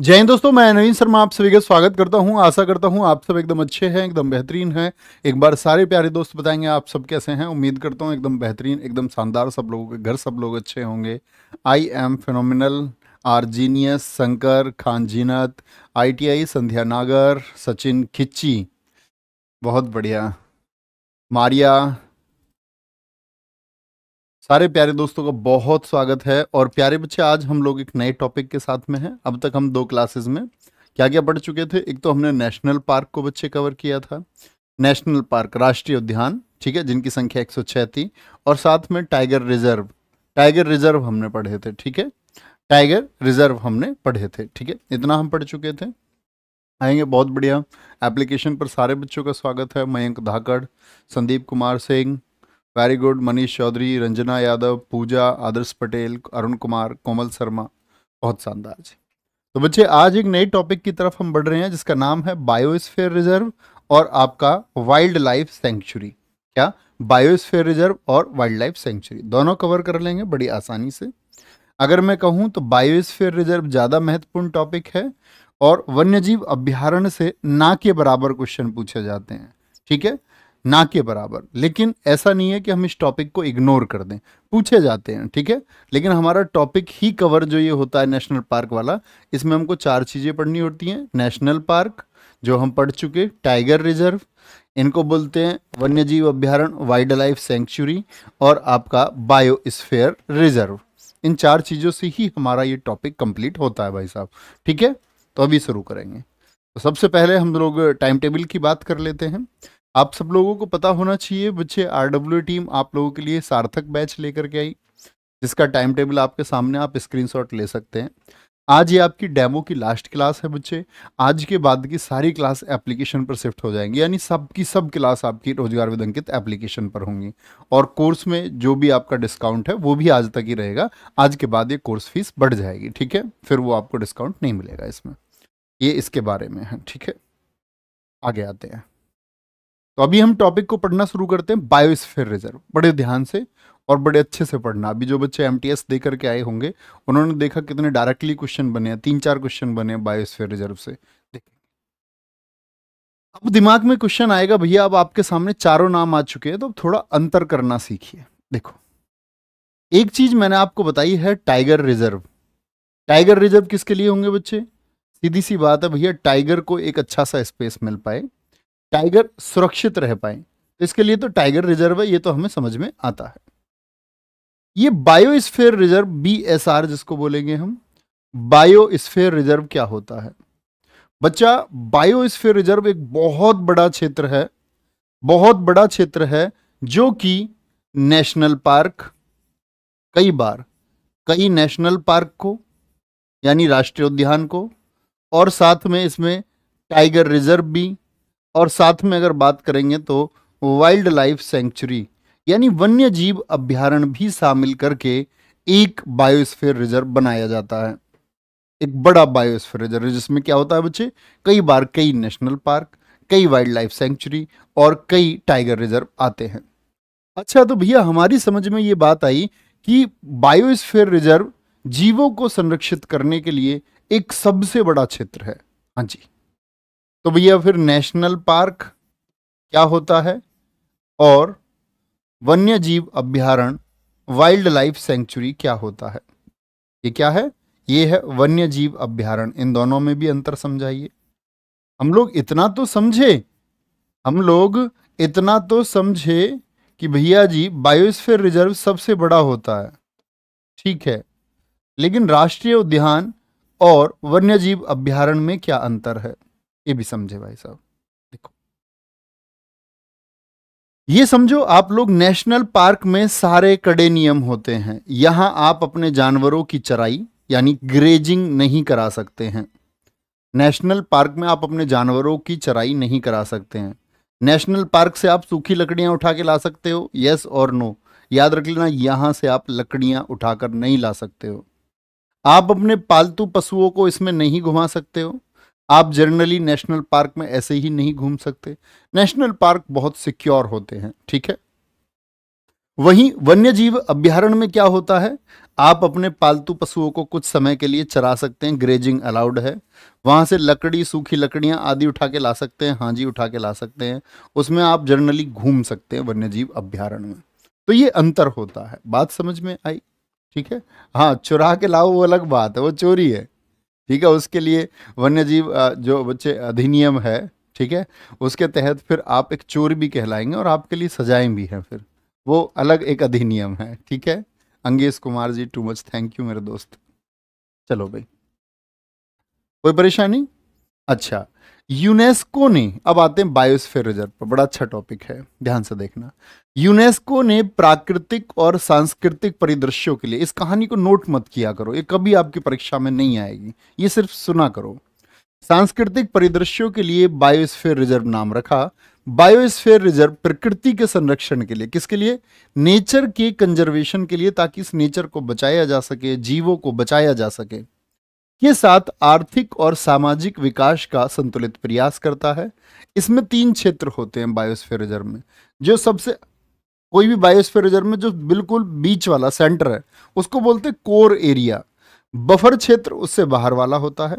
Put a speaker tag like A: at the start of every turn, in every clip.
A: जय हिंद दोस्तों मैं नवीन शर्मा आप सभी का स्वागत करता हूं आशा करता हूं
B: आप सब एकदम अच्छे हैं एकदम बेहतरीन हैं एक बार सारे प्यारे दोस्त बताएंगे आप सब कैसे हैं उम्मीद करता हूं एकदम बेहतरीन एकदम शानदार सब लोगों के घर सब लोग अच्छे होंगे I am phenomenal are genius Shankar Khan Zeenat आई संध्या नागर सचिन खिच्ची बहुत बढ़िया मारिया सारे प्यारे दोस्तों का बहुत स्वागत है और प्यारे बच्चे आज हम लोग एक नए टॉपिक के साथ में हैं अब तक हम दो क्लासेस में क्या क्या पढ़ चुके थे एक तो हमने नेशनल पार्क को बच्चे कवर किया था नेशनल पार्क राष्ट्रीय उद्यान ठीक है जिनकी संख्या एक थी और साथ में टाइगर रिजर्व टाइगर रिजर्व हमने पढ़े थे ठीक है टाइगर रिजर्व हमने पढ़े थे ठीक है इतना हम पढ़ चुके थे आएंगे बहुत बढ़िया एप्लीकेशन पर सारे बच्चों का स्वागत है मयंक धाकड़ संदीप कुमार सिंह वेरी गुड मनीष चौधरी रंजना यादव पूजा आदर्श पटेल अरुण कुमार कोमल शर्मा बहुत शानदार जी तो बच्चे आज एक नए टॉपिक की तरफ हम बढ़ रहे हैं जिसका नाम है बायोस्फेयर रिजर्व और आपका वाइल्ड लाइफ सेंचुरी क्या बायोस्फेयर रिजर्व और वाइल्ड लाइफ सेंचुरी दोनों कवर कर लेंगे बड़ी आसानी से अगर मैं कहूँ तो बायोस्फेयर रिजर्व ज़्यादा महत्वपूर्ण टॉपिक है और वन्यजीव अभ्यारण्य से ना के बराबर क्वेश्चन पूछे जाते हैं ठीक है ना के बराबर लेकिन ऐसा नहीं है कि हम इस टॉपिक को इग्नोर कर दें पूछे जाते हैं ठीक है लेकिन हमारा टॉपिक ही कवर जो ये होता है नेशनल पार्क वाला इसमें हमको चार चीज़ें पढ़नी होती हैं नेशनल पार्क जो हम पढ़ चुके टाइगर रिजर्व इनको बोलते हैं वन्य जीव अभ्यारण वाइल्ड लाइफ सेंचुरी और आपका बायोस्फेयर रिजर्व इन चार चीज़ों से ही हमारा ये टॉपिक कंप्लीट होता है भाई साहब ठीक है तो अभी शुरू करेंगे तो सबसे पहले हम लोग टाइम टेबल की बात कर लेते हैं आप सब लोगों को पता होना चाहिए बच्चे आर टीम आप लोगों के लिए सार्थक बैच लेकर के आई जिसका टाइम टेबल आपके सामने आप स्क्रीनशॉट ले सकते हैं आज ये आपकी डेमो की लास्ट क्लास है बच्चे आज के बाद की सारी क्लास एप्लीकेशन पर शिफ्ट हो जाएंगी यानी सब की सब क्लास आपकी रोजगार विदंकित एप्लीकेशन पर होंगी और कोर्स में जो भी आपका डिस्काउंट है वो भी आज तक ही रहेगा आज के बाद ये कोर्स फीस बढ़ जाएगी ठीक है फिर वो आपको डिस्काउंट नहीं मिलेगा इसमें ये इसके बारे में है ठीक है आगे आते हैं तो अभी हम टॉपिक को पढ़ना शुरू करते हैं बायोस्फेयर रिजर्व बड़े ध्यान से और बड़े अच्छे से पढ़ना अभी जो बच्चे एम टी एस दे करके आए होंगे उन्होंने देखा कितने डायरेक्टली क्वेश्चन बने हैं तीन चार क्वेश्चन बने हैं बायोस्फेयर रिजर्व से अब दिमाग में क्वेश्चन आएगा भैया अब आपके सामने चारों नाम आ चुके हैं तो अब थोड़ा अंतर करना सीखिए देखो एक चीज मैंने आपको बताई है टाइगर रिजर्व टाइगर रिजर्व किसके लिए होंगे बच्चे सीधी सी बात है भैया टाइगर को एक अच्छा सा स्पेस मिल पाए टाइगर सुरक्षित रह पाए तो इसके लिए तो टाइगर रिजर्व है ये तो हमें समझ में आता है ये बायोस्फेयर रिजर्व बी जिसको बोलेंगे हम बायोस्फेयर रिजर्व क्या होता है बच्चा बायोस्फेयर रिजर्व एक बहुत बड़ा क्षेत्र है बहुत बड़ा क्षेत्र है जो कि नेशनल पार्क कई बार कई नेशनल पार्क को यानी राष्ट्रीय उद्यान को और साथ में इसमें टाइगर रिजर्व भी और साथ में अगर बात करेंगे तो वाइल्ड लाइफ सेंचुरी यानी वन्य जीव अभ्यारण भी शामिल करके एक बायोस्फीयर रिजर्व बनाया जाता है एक बड़ा बायोस्फीयर रिजर्व जिसमें क्या होता है बच्चे कई बार कई नेशनल पार्क कई वाइल्ड लाइफ सेंचुरी और कई टाइगर रिजर्व आते हैं अच्छा तो भैया हमारी समझ में ये बात आई कि बायोस्फीयर रिजर्व जीवों को संरक्षित करने के लिए एक सबसे बड़ा क्षेत्र है हाँ जी तो भैया फिर नेशनल पार्क क्या होता है और वन्य जीव अभ्यारण्य वाइल्ड लाइफ सेंचुरी क्या होता है ये क्या है ये है वन्य जीव अभ्यारण इन दोनों में भी अंतर समझाइए हम लोग इतना तो समझे हम लोग इतना तो समझे कि भैया जी बायोस्फीयर रिजर्व सबसे बड़ा होता है ठीक है लेकिन राष्ट्रीय उद्यान और वन्यजीव अभ्यारण्य में क्या अंतर है ये भी समझे भाई साहब देखो ये समझो आप लोग नेशनल पार्क में सारे कड़े नियम होते हैं यहां आप अपने जानवरों की चराई यानी ग्रेजिंग नहीं करा सकते हैं नेशनल पार्क में आप अपने जानवरों की चराई नहीं करा सकते हैं नेशनल पार्क से आप सूखी लकड़ियां उठा के ला सकते हो यस और नो याद रख लेना यहां से आप लकड़ियां उठाकर नहीं ला सकते हो आप अपने पालतू पशुओं को इसमें नहीं घुमा सकते हो आप जनरली नेशनल पार्क में ऐसे ही नहीं घूम सकते नेशनल पार्क बहुत सिक्योर होते हैं ठीक है वहीं वन्य जीव अभ्यारण में क्या होता है आप अपने पालतू पशुओं को कुछ समय के लिए चरा सकते हैं ग्रेजिंग अलाउड है वहां से लकड़ी सूखी लकड़ियां आदि उठा के ला सकते हैं जी उठा के ला सकते हैं उसमें आप जनरली घूम सकते हैं वन्य जीव अभ्यारण में तो ये अंतर होता है बात समझ में आई ठीक है हाँ चुरा के लाओ वो अलग बात है वो चोरी है ठीक है उसके लिए वन्य जीव जो बच्चे अधिनियम है ठीक है उसके तहत फिर आप एक चोर भी कहलाएंगे और आपके लिए सजाएं भी हैं फिर वो अलग एक अधिनियम है ठीक है Angesh Kumar ji too much thank you मेरे दोस्त चलो भाई कोई परेशानी अच्छा यूनेस्को ने अब आते हैं बायोस्फीयर रिजर्व पर बड़ा अच्छा टॉपिक है ध्यान से देखना यूनेस्को ने प्राकृतिक और सांस्कृतिक परिदृश्यों के लिए इस कहानी को नोट मत किया करो ये कभी आपकी परीक्षा में नहीं आएगी ये सिर्फ सुना करो सांस्कृतिक परिदृश्यों के लिए बायोस्फीयर रिजर्व नाम रखा बायोस्फीयर रिजर्व प्रकृति के संरक्षण के लिए किसके लिए नेचर के कंजर्वेशन के लिए ताकि इस नेचर को बचाया जा सके जीवों को बचाया जा सके ये साथ आर्थिक और सामाजिक विकास का संतुलित प्रयास करता है इसमें तीन क्षेत्र होते हैं बायोस्फीयर रिजर्व में जो सबसे कोई भी बायोस्फीयर रिजर्व में जो बिल्कुल बीच वाला सेंटर है उसको बोलते हैं कोर एरिया बफर क्षेत्र उससे बाहर वाला होता है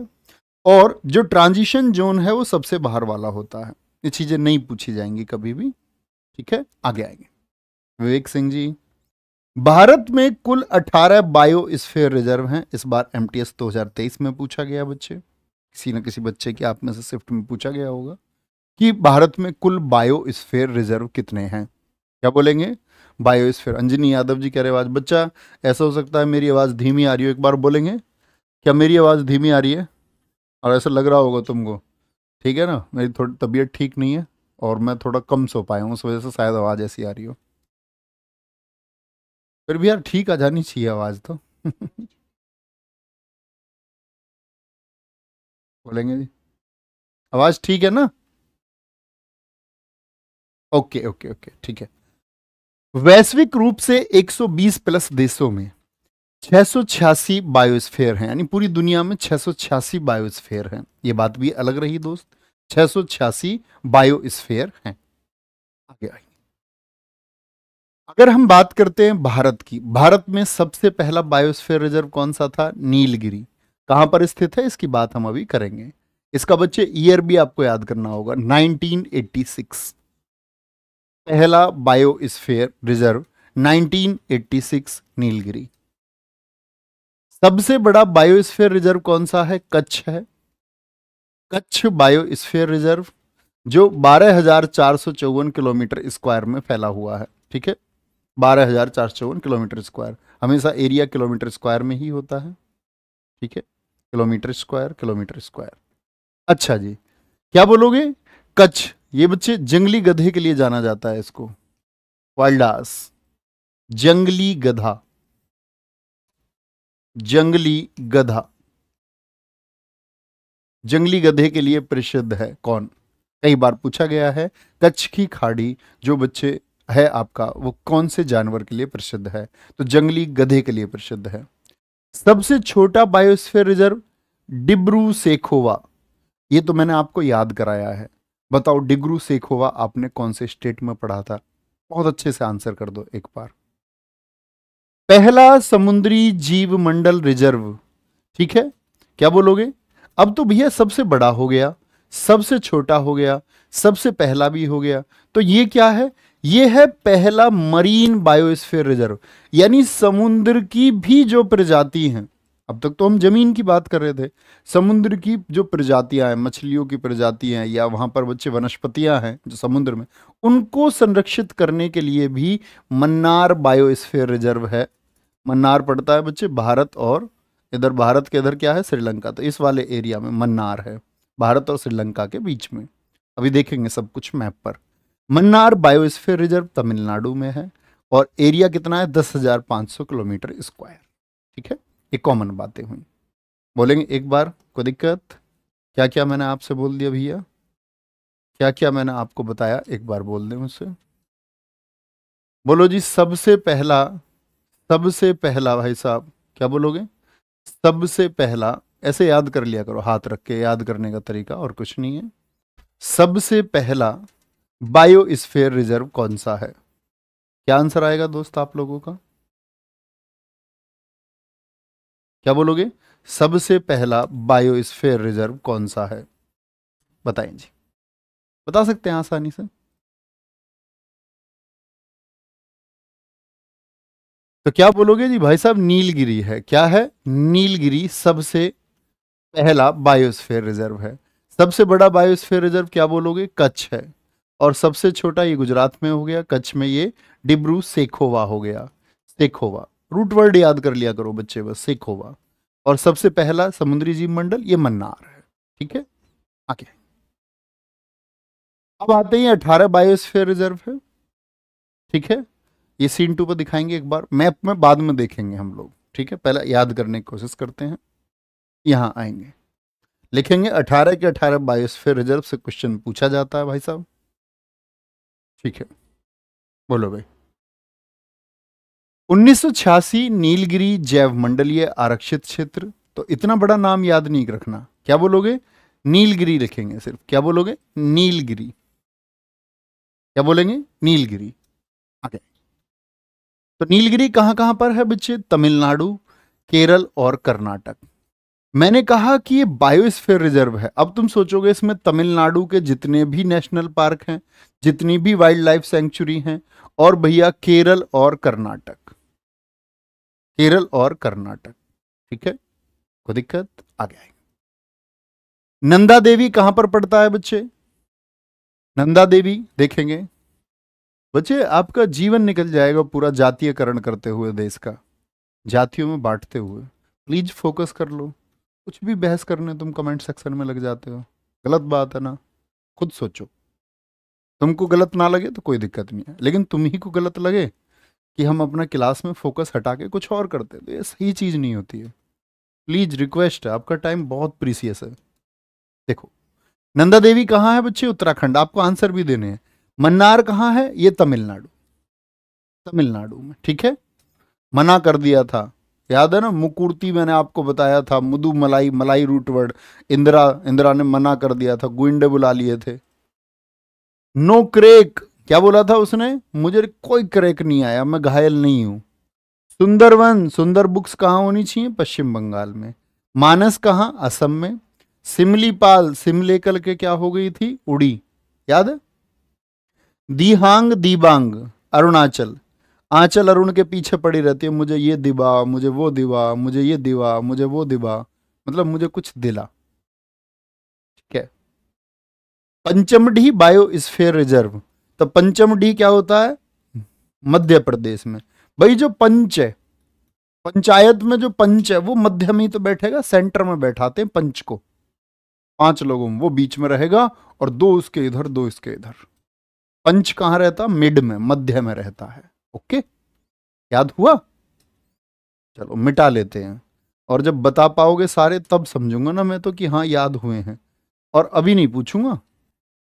B: और जो ट्रांजिशन जोन है वो सबसे बाहर वाला होता है ये चीज़ें नहीं पूछी जाएंगी कभी भी ठीक है आगे आएंगे विवेक सिंह जी भारत में कुल 18 बायोस्फीयर रिजर्व हैं इस बार एम 2023 में पूछा गया बच्चे किसी न किसी बच्चे की आप में से शिफ्ट में पूछा गया होगा कि भारत में कुल बायोस्फीयर रिजर्व कितने हैं क्या बोलेंगे बायोस्फीयर अंजनी यादव जी कह रहे आवाज बच्चा ऐसा हो सकता है मेरी आवाज़ धीमी आ रही हो एक बार बोलेंगे क्या मेरी आवाज़ धीमी आ रही है और ऐसा लग रहा होगा तुमको ठीक है ना मेरी थोड़ी तबीयत ठीक नहीं है और मैं थोड़ा कम सो पाया हूँ उस वजह से शायद आवाज़ ऐसी आ रही हो
A: फिर भी यार ठीक आ जानी चाहिए आवाज़ तो बोलेंगे जी आवाज़ ठीक है ना ओके ओके ओके ठीक है वैश्विक रूप
B: से 120 प्लस देशों में छियासी बायोस्फेयर हैं यानी पूरी दुनिया में छियासी बायोस्फेयर हैं ये बात भी अलग रही दोस्त छह सौ छियासी बायोस्फेयर है आगे आइए अगर हम बात करते हैं भारत की भारत में सबसे पहला बायोस्फेयर रिजर्व कौन सा था नीलगिरी कहां पर स्थित है इसकी बात हम अभी करेंगे इसका बच्चे ईयर भी आपको याद करना होगा 1986 पहला बायोस्फेयर रिजर्व 1986 नीलगिरी सबसे बड़ा बायोस्फेयर रिजर्व कौन सा है कच्छ है कच्छ बायोस्फेयर रिजर्व जो बारह किलोमीटर स्क्वायर में फैला हुआ है ठीक है बारह हज़ार चार सौ चौवन किलोमीटर स्क्वायर हमेशा एरिया किलोमीटर स्क्वायर में ही होता है ठीक है किलोमीटर स्क्वायर किलोमीटर स्क्वायर अच्छा जी क्या बोलोगे कच्छ ये बच्चे जंगली गधे के लिए जाना जाता है इसको वाइल्डास
A: जंगली गधा जंगली गधा जंगली गधे के लिए प्रसिद्ध है कौन कई बार
B: पूछा गया है कच्छ की खाड़ी जो बच्चे है आपका वो कौन से जानवर के लिए प्रसिद्ध है तो जंगली गधे के लिए प्रसिद्ध है सबसे छोटा बायोस्फीयर रिजर्व डिब्रू सेखोवा ये तो मैंने आपको याद कराया है बताओ डिब्रू सेखोवा आपने कौन से स्टेट में पढ़ा था बहुत अच्छे से आंसर कर दो एक बार पहला समुद्री जीव मंडल रिजर्व ठीक है क्या बोलोगे अब तो भैया सबसे बड़ा हो गया सबसे छोटा हो गया सबसे पहला भी हो गया तो ये क्या है ये है पहला मरीन बायोस्फीयर रिजर्व यानी समुद्र की भी जो प्रजाति हैं अब तक तो हम जमीन की बात कर रहे थे समुद्र की जो प्रजातियां हैं मछलियों की प्रजातियां हैं या वहां पर बच्चे वनस्पतियां हैं जो समुद्र में उनको संरक्षित करने के लिए भी मन्नार बायोस्फीयर रिजर्व है मन्नार पड़ता है बच्चे भारत और इधर भारत के इधर क्या है श्रीलंका तो इस वाले एरिया में मन्नार है भारत और श्रीलंका के बीच में अभी देखेंगे सब कुछ मैप पर मन्नार बायोस्फीयर रिजर्व तमिलनाडु में है और एरिया कितना है दस हजार पांच सौ किलोमीटर स्क्वायर ठीक है ये कॉमन बातें हुई बोलेंगे एक बार कोई दिक्कत क्या क्या मैंने आपसे बोल दिया भैया क्या क्या मैंने आपको बताया एक बार बोल दें मुझसे बोलो जी सबसे पहला सबसे पहला भाई साहब क्या बोलोगे सबसे पहला ऐसे याद कर लिया करो हाथ रख के याद करने का तरीका और कुछ नहीं है सबसे पहला बायोस्फेयर रिजर्व कौन सा है क्या आंसर आएगा दोस्त आप
A: लोगों का क्या बोलोगे सबसे पहला बायोस्फेयर रिजर्व कौन सा है बताएं जी बता सकते हैं आसानी से तो क्या बोलोगे जी भाई साहब नीलगिरी है क्या है नीलगिरी सबसे
B: पहला बायोस्फेयर रिजर्व है सबसे बड़ा बायोस्फेयर रिजर्व क्या बोलोगे कच्छ है और सबसे छोटा ये गुजरात में हो गया कच्छ में ये डिब्रू सेखोवा हो गया सेखोवा रूट वर्ड याद कर लिया करो बच्चे बस सेखोवा और सबसे पहला समुद्री जीव मंडल ये मन्नार है ठीक है आगे अब आते हैं अठारह बायोस्फेयर रिजर्व है ठीक है ये सीन टू पर दिखाएंगे एक बार मैप में बाद में देखेंगे हम लोग ठीक है पहला याद करने की कोशिश करते हैं यहां आएंगे लिखेंगे अठारह के अठारह बायोस्फीयर रिजर्व से क्वेश्चन पूछा जाता है भाई साहब ठीक है बोलो भाई 1986 नीलगिरी जैव मंडलीय आरक्षित क्षेत्र तो इतना बड़ा नाम याद नहीं रखना क्या बोलोगे नीलगिरी लिखेंगे सिर्फ क्या बोलोगे नीलगिरी क्या बोलेंगे नीलगिरी आगे तो नीलगिरी कहां कहां पर है बच्चे तमिलनाडु केरल और कर्नाटक मैंने कहा कि ये बायोस्फीयर रिजर्व है अब तुम सोचोगे इसमें तमिलनाडु के जितने भी नेशनल पार्क हैं जितनी भी वाइल्ड लाइफ सेंचुरी हैं और भैया केरल और कर्नाटक केरल और कर्नाटक ठीक है कोई दिक्कत आ गया नंदा देवी कहां पर पड़ता है बच्चे नंदा देवी देखेंगे बच्चे आपका जीवन निकल जाएगा पूरा जातीयकरण करते हुए देश का जातियों में बांटते हुए प्लीज फोकस कर लो कुछ भी बहस करने तुम कमेंट सेक्शन में लग जाते हो गलत बात है ना खुद सोचो तुमको गलत ना लगे तो कोई दिक्कत नहीं है लेकिन तुम ही को गलत लगे कि हम अपना क्लास में फोकस हटा के कुछ और करते तो ये सही चीज़ नहीं होती है प्लीज़ रिक्वेस्ट है आपका टाइम बहुत प्रीसियस है देखो नंदा देवी कहाँ है बच्चे उत्तराखंड आपको आंसर भी देने हैं मन्नार कहाँ है ये तमिलनाडु तमिलनाडु में ठीक है मना कर दिया था याद है ना मुकुर्ती मैंने आपको बताया था मुदु मलाई मलाई रूटवर्ड इंदिरा इंदिरा ने मना कर दिया था गुंडे बुला लिए थे नो क्रेक क्या बोला था उसने मुझे कोई क्रेक नहीं आया मैं घायल नहीं हूं सुंदरवन सुंदर बुक्स कहाँ होनी चाहिए पश्चिम बंगाल में मानस कहाँ असम में सिमलीपाल सिमले कल के क्या हो गई थी उड़ी याद है दीहांग दीबांग अरुणाचल आंचल अरुण के पीछे पड़ी रहती है मुझे ये दिवा मुझे वो दिवा मुझे ये दिवा मुझे वो दिवा मतलब मुझे कुछ दिला ठीक है पंचमढ़ी बायोस्फेयर रिजर्व तो पंचमढ़ी क्या होता है मध्य प्रदेश में भाई जो पंच है पंचायत में जो पंच है वो मध्य में ही तो बैठेगा सेंटर में बैठाते हैं पंच को पांच लोगों में वो बीच में रहेगा और दो उसके इधर दो इसके इधर पंच कहाँ रहता मिड में मध्य में रहता है ओके याद हुआ चलो मिटा लेते हैं और जब बता पाओगे सारे तब समझूंगा ना मैं तो कि हाँ याद हुए हैं और अभी नहीं पूछूंगा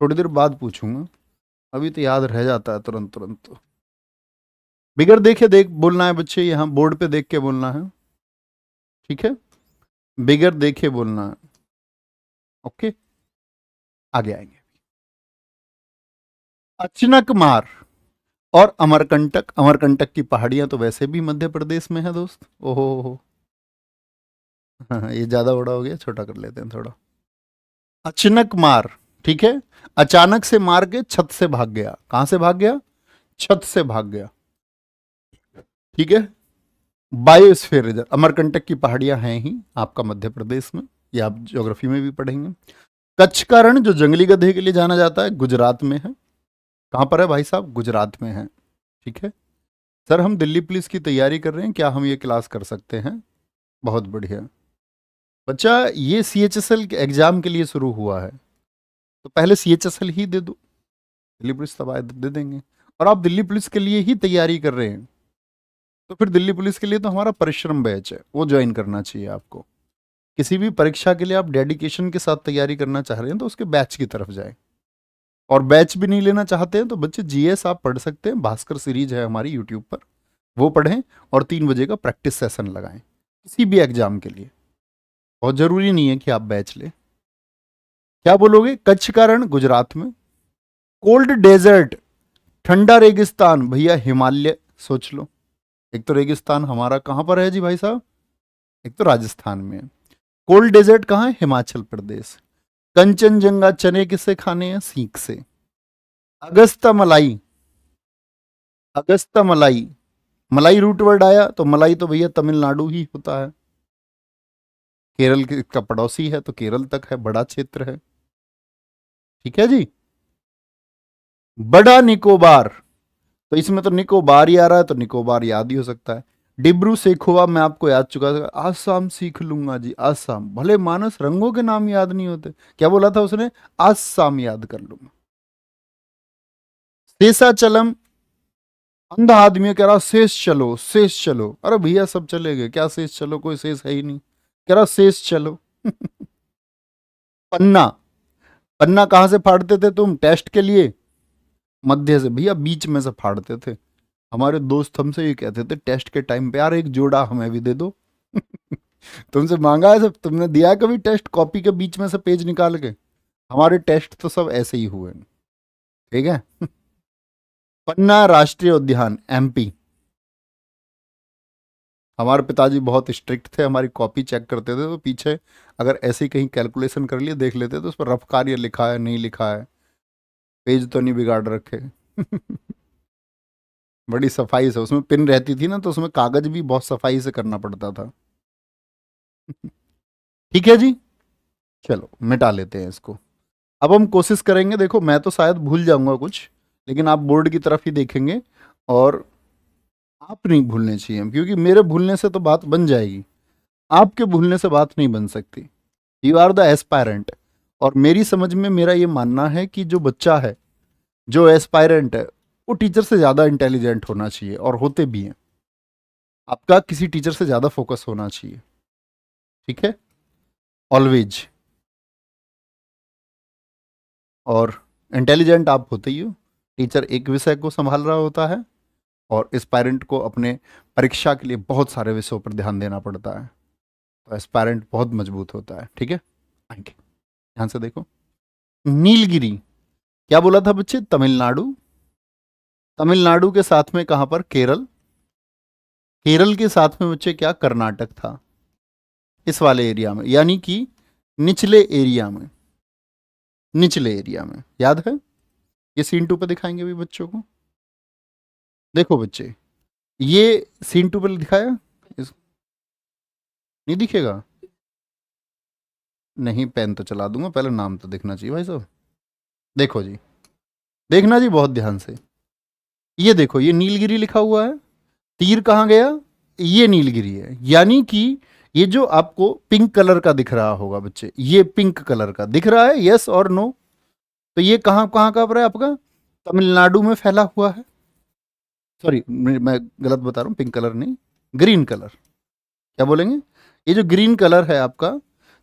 B: थोड़ी देर बाद पूछूंगा अभी तो याद रह जाता है तुरंत तुरंत तो बिगर देखे देख
A: बोलना है बच्चे यहाँ बोर्ड पे देख के बोलना है ठीक है बिगर देखे बोलना है ओके आगे आएंगे अर्चना कुमार और अमरकंटक अमरकंटक की पहाड़ियां
B: तो वैसे भी मध्य प्रदेश में है दोस्त ओहो हो हाँ ये ज़्यादा बड़ा हो गया छोटा कर लेते हैं थोड़ा अचनक मार ठीक है अचानक से मार के छत से भाग गया कहां से भाग गया छत से भाग गया ठीक है बायोस्फेयर रिजर्व अमरकंटक की पहाड़ियां हैं ही आपका मध्य प्रदेश में या आप ज्योग्राफी में भी पढ़ेंगे कच्छ का रण जो जंगली गधे के लिए जाना जाता है गुजरात में है कहां पर है भाई साहब गुजरात में है ठीक है सर हम दिल्ली पुलिस की तैयारी कर रहे हैं क्या हम ये क्लास कर सकते हैं बहुत बढ़िया बच्चा ये C H S L exam के लिए शुरू हुआ है तो पहले सी एच एस एल ही दे दो दिल्ली पुलिस तब दे देंगे और आप दिल्ली पुलिस के लिए ही तैयारी कर रहे हैं तो फिर दिल्ली पुलिस के लिए तो हमारा परिश्रम बैच है वो ज्वाइन करना चाहिए आपको किसी भी परीक्षा के लिए आप डेडिकेशन के साथ तैयारी करना चाह रहे हैं तो उसके बैच की तरफ जाए और बैच भी नहीं लेना चाहते हैं तो बच्चे जीएस आप पढ़ सकते हैं भास्कर सीरीज है हमारी यूट्यूब पर वो पढ़ें और तीन बजे का प्रैक्टिस सेशन लगाएं किसी भी एग्ज़ाम के लिए बहुत ज़रूरी नहीं है कि आप बैच लें क्या बोलोगे कच्छ का रण गुजरात में कोल्ड डेजर्ट ठंडा रेगिस्तान भैया हिमालय सोच लो एक तो रेगिस्तान हमारा कहां पर है जी भाई साहब एक तो राजस्थान में है कोल्ड डेजर्ट कहां है हिमाचल प्रदेश कंचनजंगा चने किसे खाने हैं सीख से अगस्ता मलाई अगस्ता मलाई मलाई रूट वर्ड आया तो मलाई तो भैया तमिलनाडु ही होता है केरल का पड़ोसी है तो केरल तक है बड़ा क्षेत्र है ठीक है जी बड़ा निकोबार तो इसमें तो निकोबार ही आ रहा है तो निकोबार याद ही हो सकता है डिब्रू सेखोवा मैं आपको याद चुका था आसाम सीख लूंगा जी आसाम भले मानस रंगों के नाम याद नहीं होते क्या बोला था उसने आसाम याद कर लूंगा चलम अंधा आदमी कह रहा शेष चलो शेष चलो अरे भैया सब चले गए क्या शेष चलो कोई शेष है ही नहीं कह रहा शेष चलो पन्ना पन्ना कहाँ से फाड़ते थे तुम टेस्ट के लिए मध्य से भैया बीच में से फाड़ते थे हमारे दोस्त हमसे ये कहते थे टेस्ट के टाइम पे यार एक जोड़ा हमें भी दे दो तुमसे मांगा है सब तुमने दिया कभी टेस्ट कॉपी के बीच में से पेज निकाल के हमारे टेस्ट तो सब ऐसे ही हुए ठीक है
A: पन्ना राष्ट्रीय उद्यान
B: एमपी हमारे पिताजी बहुत स्ट्रिक्ट थे हमारी कॉपी चेक करते थे तो पीछे अगर ऐसे ही कहीं कैलकुलेशन कर लिए देख लेते तो उस पर रफ कार्य लिखा है नहीं लिखा है पेज तो नहीं बिगाड़ रखे बड़ी सफाई से उसमें पिन रहती थी ना तो उसमें कागज भी बहुत सफाई से करना पड़ता था ठीक है जी चलो मिटा लेते हैं इसको अब हम कोशिश करेंगे देखो मैं तो शायद भूल जाऊंगा कुछ लेकिन आप बोर्ड की तरफ ही देखेंगे और आप नहीं भूलने चाहिए क्योंकि मेरे भूलने से तो बात बन जाएगी आपके भूलने से बात नहीं बन सकती यू आर द एस्पायरेंट और मेरी समझ में मेरा ये मानना है कि जो बच्चा है जो एस्पायरेंट है वो टीचर से ज़्यादा इंटेलिजेंट होना चाहिए और होते भी हैं
A: आपका किसी टीचर से ज़्यादा फोकस होना चाहिए ठीक है ऑलवेज और इंटेलिजेंट
B: आप होते ही हो टीचर एक विषय को संभाल रहा होता है और एस्पायरेंट को अपने परीक्षा के लिए बहुत सारे विषयों पर ध्यान देना पड़ता है तो एस्पायरेंट बहुत मजबूत होता है ठीक है यू ध्यान से देखो नीलगिरी क्या बोला था बच्चे तमिलनाडु तमिलनाडु के साथ में कहां पर केरल केरल के साथ में बच्चे क्या कर्नाटक था इस वाले एरिया में यानी कि निचले एरिया में निचले एरिया में याद है ये सीन टू पर दिखाएंगे अभी बच्चों को देखो बच्चे ये सीन टू पर दिखाया इस... नहीं दिखेगा नहीं पेन तो चला दूंगा पहले नाम तो देखना चाहिए भाई साहब देखो जी देखना जी बहुत ध्यान से ये देखो ये नीलगिरी लिखा हुआ है तीर कहाँ गया ये नीलगिरी है यानी कि ये जो आपको पिंक कलर का दिख रहा होगा बच्चे ये पिंक कलर का दिख रहा है यस और नो तो ये कहाँ कहाँ का पर है आपका तमिलनाडु में फैला हुआ है सॉरी मैं गलत बता रहा हूँ पिंक कलर नहीं ग्रीन कलर क्या बोलेंगे ये जो ग्रीन कलर है आपका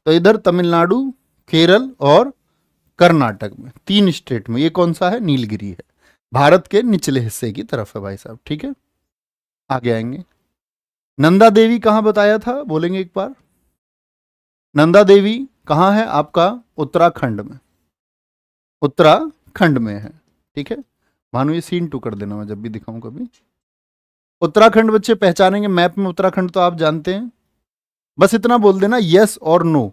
B: तो इधर तमिलनाडु केरल और कर्नाटक में तीन स्टेट में ये कौन सा है नीलगिरी है भारत के निचले हिस्से की तरफ है भाई साहब ठीक है आगे आएंगे नंदा देवी कहाँ बताया था बोलेंगे एक बार नंदा देवी कहाँ है आपका उत्तराखंड में उत्तराखंड में है ठीक है मानो ये सीन टू कर देना मैं जब भी दिखाऊं कभी उत्तराखंड बच्चे पहचानेंगे मैप में उत्तराखंड तो आप जानते हैं बस इतना बोल देना यस और नो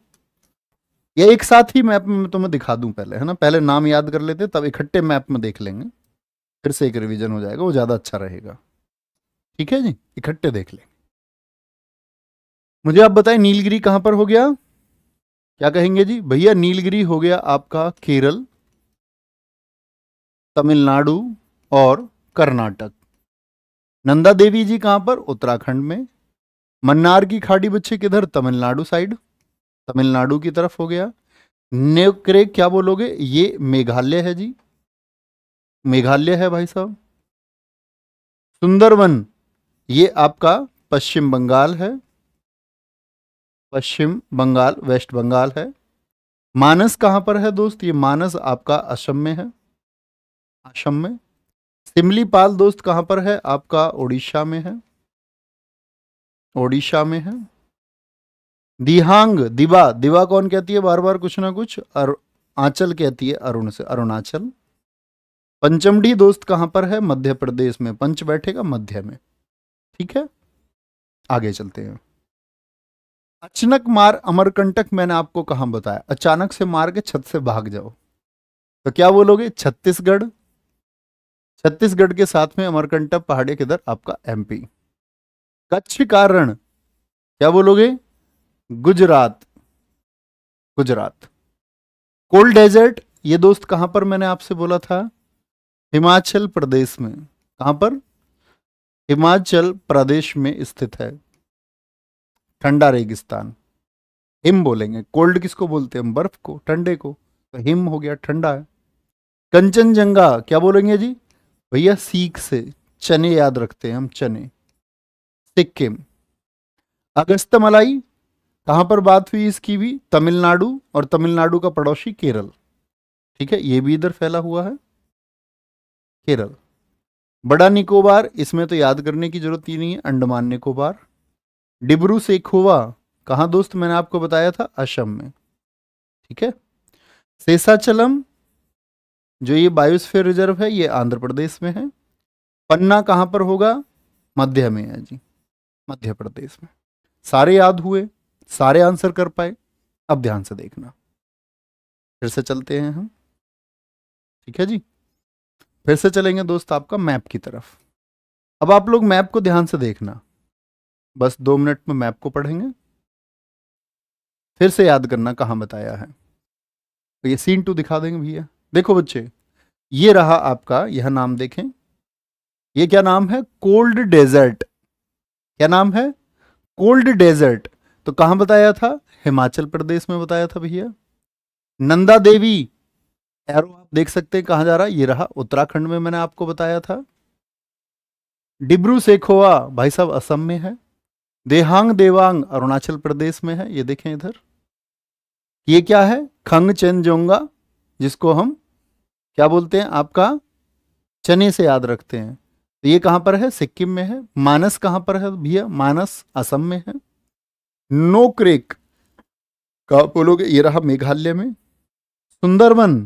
B: ये एक साथ ही मैप में तुम्हें तो दिखा दूं पहले है ना पहले नाम याद कर लेते तब इकट्ठे मैप में देख लेंगे फिर से एक रिविजन हो जाएगा वो ज़्यादा अच्छा रहेगा ठीक है जी इकट्ठे देख लेंगे मुझे आप बताएं नीलगिरी कहाँ पर हो गया क्या कहेंगे जी भैया नीलगिरी हो गया आपका केरल तमिलनाडु और कर्नाटक नंदा देवी जी कहाँ पर उत्तराखंड में मन्नार की खाड़ी बच्चे किधर तमिलनाडु साइड तमिलनाडु की तरफ हो गया नेक्रे क्या बोलोगे ये मेघालय है जी
A: मेघालय है भाई साहब सुंदरवन ये आपका पश्चिम बंगाल है पश्चिम बंगाल
B: वेस्ट बंगाल है मानस कहाँ पर है दोस्त ये मानस आपका असम में है आश्रम में सिमलीपाल दोस्त कहाँ पर है आपका ओडिशा में है ओडिशा में है दिहांग दिवा दिवा कौन कहती है बार बार कुछ ना कुछ अरु आंचल कहती है अरुण से अरुणाचल पंचमढ़ी दोस्त कहां पर है मध्य प्रदेश में पंच बैठेगा मध्य में ठीक है आगे चलते हैं अचानक मार अमरकंटक मैंने आपको कहां बताया अचानक से मार के छत से भाग जाओ तो क्या बोलोगे छत्तीसगढ़ छत्तीसगढ़ के साथ में अमरकंटक पहाड़ी किधर आपका एमपी कच्छ कारण क्या बोलोगे गुजरात गुजरात कोल्ड डेजर्ट ये दोस्त कहां पर मैंने आपसे बोला था हिमाचल प्रदेश में कहां पर हिमाचल प्रदेश में स्थित है ठंडा रेगिस्तान हिम बोलेंगे कोल्ड किसको बोलते हैं बर्फ को ठंडे को तो हिम हो गया ठंडा है कंचनजंगा क्या बोलेंगे जी भैया सीख से चने याद रखते हैं हम चने सिक्किम अगस्त मलाई कहां पर बात हुई इसकी भी तमिलनाडु और तमिलनाडु का पड़ोसी केरल ठीक है ये भी इधर फैला हुआ है केरल बड़ा निकोबार इसमें तो याद करने की जरूरत ही नहीं है अंडमान निकोबार डिब्रू सेखोवा कहा दोस्त मैंने आपको बताया था असम में ठीक है सेसाचलम जो ये बायोस्फीयर रिजर्व है ये आंध्र प्रदेश में है पन्ना कहाँ पर होगा मध्य में है जी मध्य प्रदेश में सारे याद हुए सारे आंसर कर पाए अब ध्यान से देखना फिर से चलते हैं हम ठीक है जी फिर से चलेंगे दोस्त आपका मैप की तरफ अब आप लोग मैप को ध्यान से देखना बस दो मिनट में मैप को पढ़ेंगे फिर से याद करना कहाँ बताया है तो ये सीन टू दिखा देंगे भैया देखो बच्चे ये रहा आपका यह नाम देखें ये क्या नाम है कोल्ड डेजर्ट क्या नाम है कोल्ड डेजर्ट तो कहां बताया था हिमाचल प्रदेश में बताया था भैया नंदा देवी एरो आप देख सकते हैं कहां जा रहा है ये रहा उत्तराखंड में मैंने आपको बताया था डिब्रू सेखोवा भाई साहब असम में है देहांग देवांग अरुणाचल प्रदेश में है ये देखें इधर ये क्या है खंग चेनजोंगा जिसको हम क्या बोलते हैं आपका चने से याद रखते हैं तो ये कहाँ पर है सिक्किम में है मानस कहाँ पर है भैया मानस असम में है नोक्रेक कहा बोलोगे ये रहा मेघालय में सुंदरवन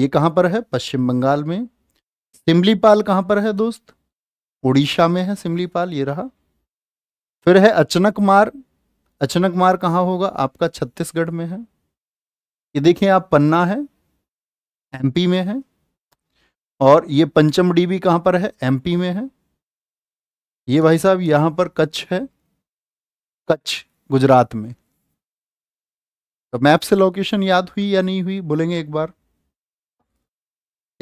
B: ये कहाँ पर है पश्चिम बंगाल में सिमलीपाल कहाँ पर है दोस्त उड़ीसा में है सिमलीपाल ये रहा फिर है अचनक मार अचनक मार कहाँ होगा आपका छत्तीसगढ़ में है ये देखिए आप पन्ना है एमपी में है और ये पंचम भी कहाँ पर है एमपी में है ये भाई साहब यहाँ पर कच्छ है कच्छ गुजरात में तो मैप से लोकेशन याद हुई या नहीं हुई बोलेंगे एक बार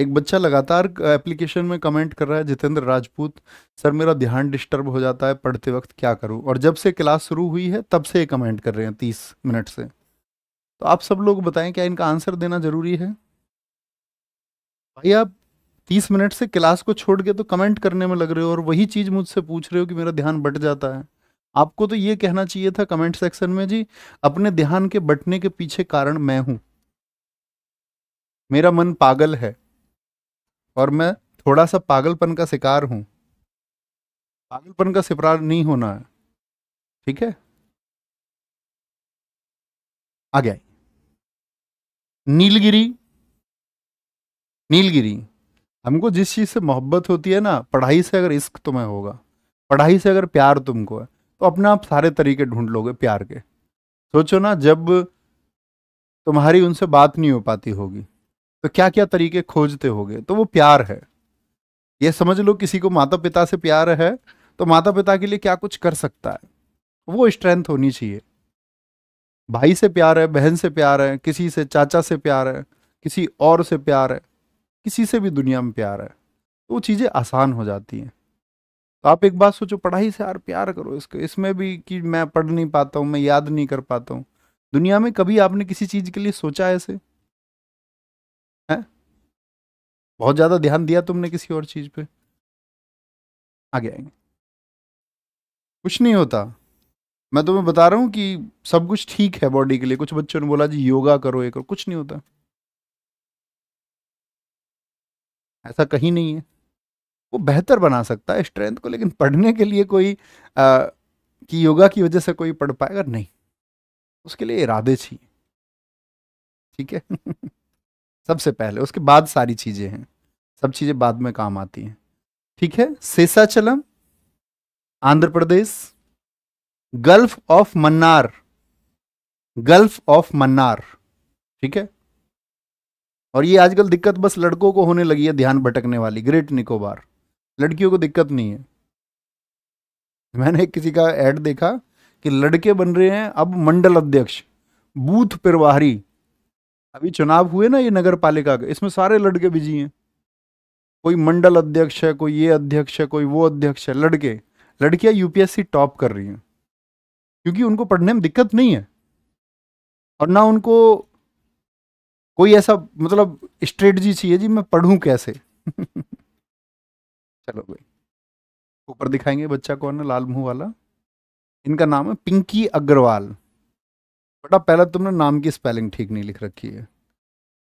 B: एक बच्चा लगातार एप्लीकेशन में कमेंट कर रहा है जितेंद्र राजपूत सर मेरा ध्यान डिस्टर्ब हो जाता है पढ़ते वक्त क्या करूं और जब से क्लास शुरू हुई है तब से ये कमेंट कर रहे हैं तीस मिनट से तो आप सब लोग बताएं क्या इनका आंसर देना ज़रूरी है भाई आप तीस मिनट से क्लास को छोड़ के तो कमेंट करने में लग रहे हो और वही चीज़ मुझसे पूछ रहे हो कि मेरा ध्यान बट जाता है आपको तो ये कहना चाहिए था कमेंट सेक्शन में जी अपने ध्यान के बटने के पीछे कारण मैं हूं मेरा मन पागल है और मैं थोड़ा सा पागलपन का शिकार हूं पागलपन का शिकार नहीं होना है ठीक है आ गया नीलगिरी नीलगिरी हमको जिस चीज़ से मोहब्बत होती है ना पढ़ाई से अगर इश्क तुम्हें होगा पढ़ाई से अगर प्यार तुमको है तो अपने आप सारे तरीके ढूंढ लोगे प्यार के सोचो ना जब तुम्हारी उनसे बात नहीं हो पाती होगी तो क्या क्या तरीके खोजते होगे तो वो प्यार है ये समझ लो किसी को माता पिता से प्यार है तो माता पिता के लिए क्या कुछ कर सकता है वो स्ट्रेंथ होनी चाहिए भाई से प्यार है बहन से प्यार है किसी से चाचा से प्यार है किसी और से प्यार है किसी से भी दुनिया में प्यार है तो वो चीज़ें आसान हो जाती हैं तो आप एक बात सोचो पढ़ाई से यार प्यार करो इसको इसमें भी कि मैं पढ़ नहीं पाता हूँ मैं याद नहीं कर पाता हूँ दुनिया में कभी
A: आपने किसी चीज़ के लिए सोचा ऐसे है बहुत ज़्यादा ध्यान दिया तुमने किसी और चीज़ पे आगे आएंगे
B: कुछ नहीं होता मैं तुम्हें बता रहा हूँ कि सब कुछ ठीक है बॉडी के लिए कुछ बच्चों ने बोला जी योगा करो ये करो कुछ नहीं होता ऐसा कहीं नहीं है वो बेहतर बना सकता है स्ट्रेंथ को लेकिन पढ़ने के लिए कोई आ, कि योगा की वजह से कोई पढ़ पाएगा नहीं उसके लिए इरादे चाहिए ठीक है सबसे पहले उसके बाद सारी चीज़ें हैं सब चीज़ें बाद में काम आती हैं ठीक है Seshachalam Andhra Pradesh gulf of Mannar gulf of Mannar ठीक है और ये आजकल दिक्कत बस लड़कों को होने लगी है ध्यान भटकने वाली ग्रेट निकोबार लड़कियों को दिक्कत नहीं है मैंने किसी का ऐड देखा कि लड़के बन रहे हैं अब मंडल अध्यक्ष बूथ प्रवाहरी अभी चुनाव हुए ना ये नगर पालिका के इसमें सारे लड़के बिजी हैं कोई मंडल अध्यक्ष है कोई ये अध्यक्ष है कोई वो अध्यक्ष है लड़के लड़कियां यूपीएससी टॉप कर रही हैं क्योंकि उनको पढ़ने में दिक्कत नहीं है और ना उनको कोई ऐसा मतलब स्ट्रेटजी चाहिए जी मैं पढ़ू कैसे चलो भाई ऊपर दिखाएंगे बच्चा कौन है लाल मुंह वाला इनका नाम है पिंकी अग्रवाल बेटा पहला तुमने नाम की स्पेलिंग ठीक नहीं लिख रखी है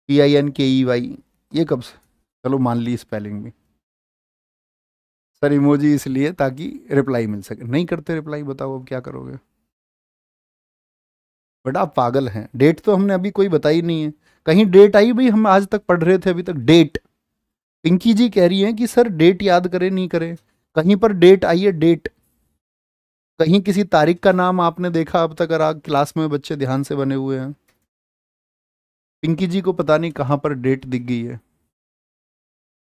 B: पी आई एन के ई वाई ये कब से चलो मान ली स्पेलिंग भी सर इमोजी इसलिए ताकि रिप्लाई मिल सके नहीं करते रिप्लाई बताओ अब क्या करोगे बेटा आप पागल हैं डेट तो हमने अभी कोई बताई नहीं है कहीं डेट आई भाई हम आज तक पढ़ रहे थे अभी तक डेट पिंकी जी कह रही हैं कि सर डेट याद करें नहीं करें कहीं पर डेट आई है डेट कहीं किसी तारीख का नाम आपने देखा अब तक अगर क्लास में बच्चे ध्यान से बने हुए हैं पिंकी जी को पता नहीं कहाँ पर डेट दिख गई है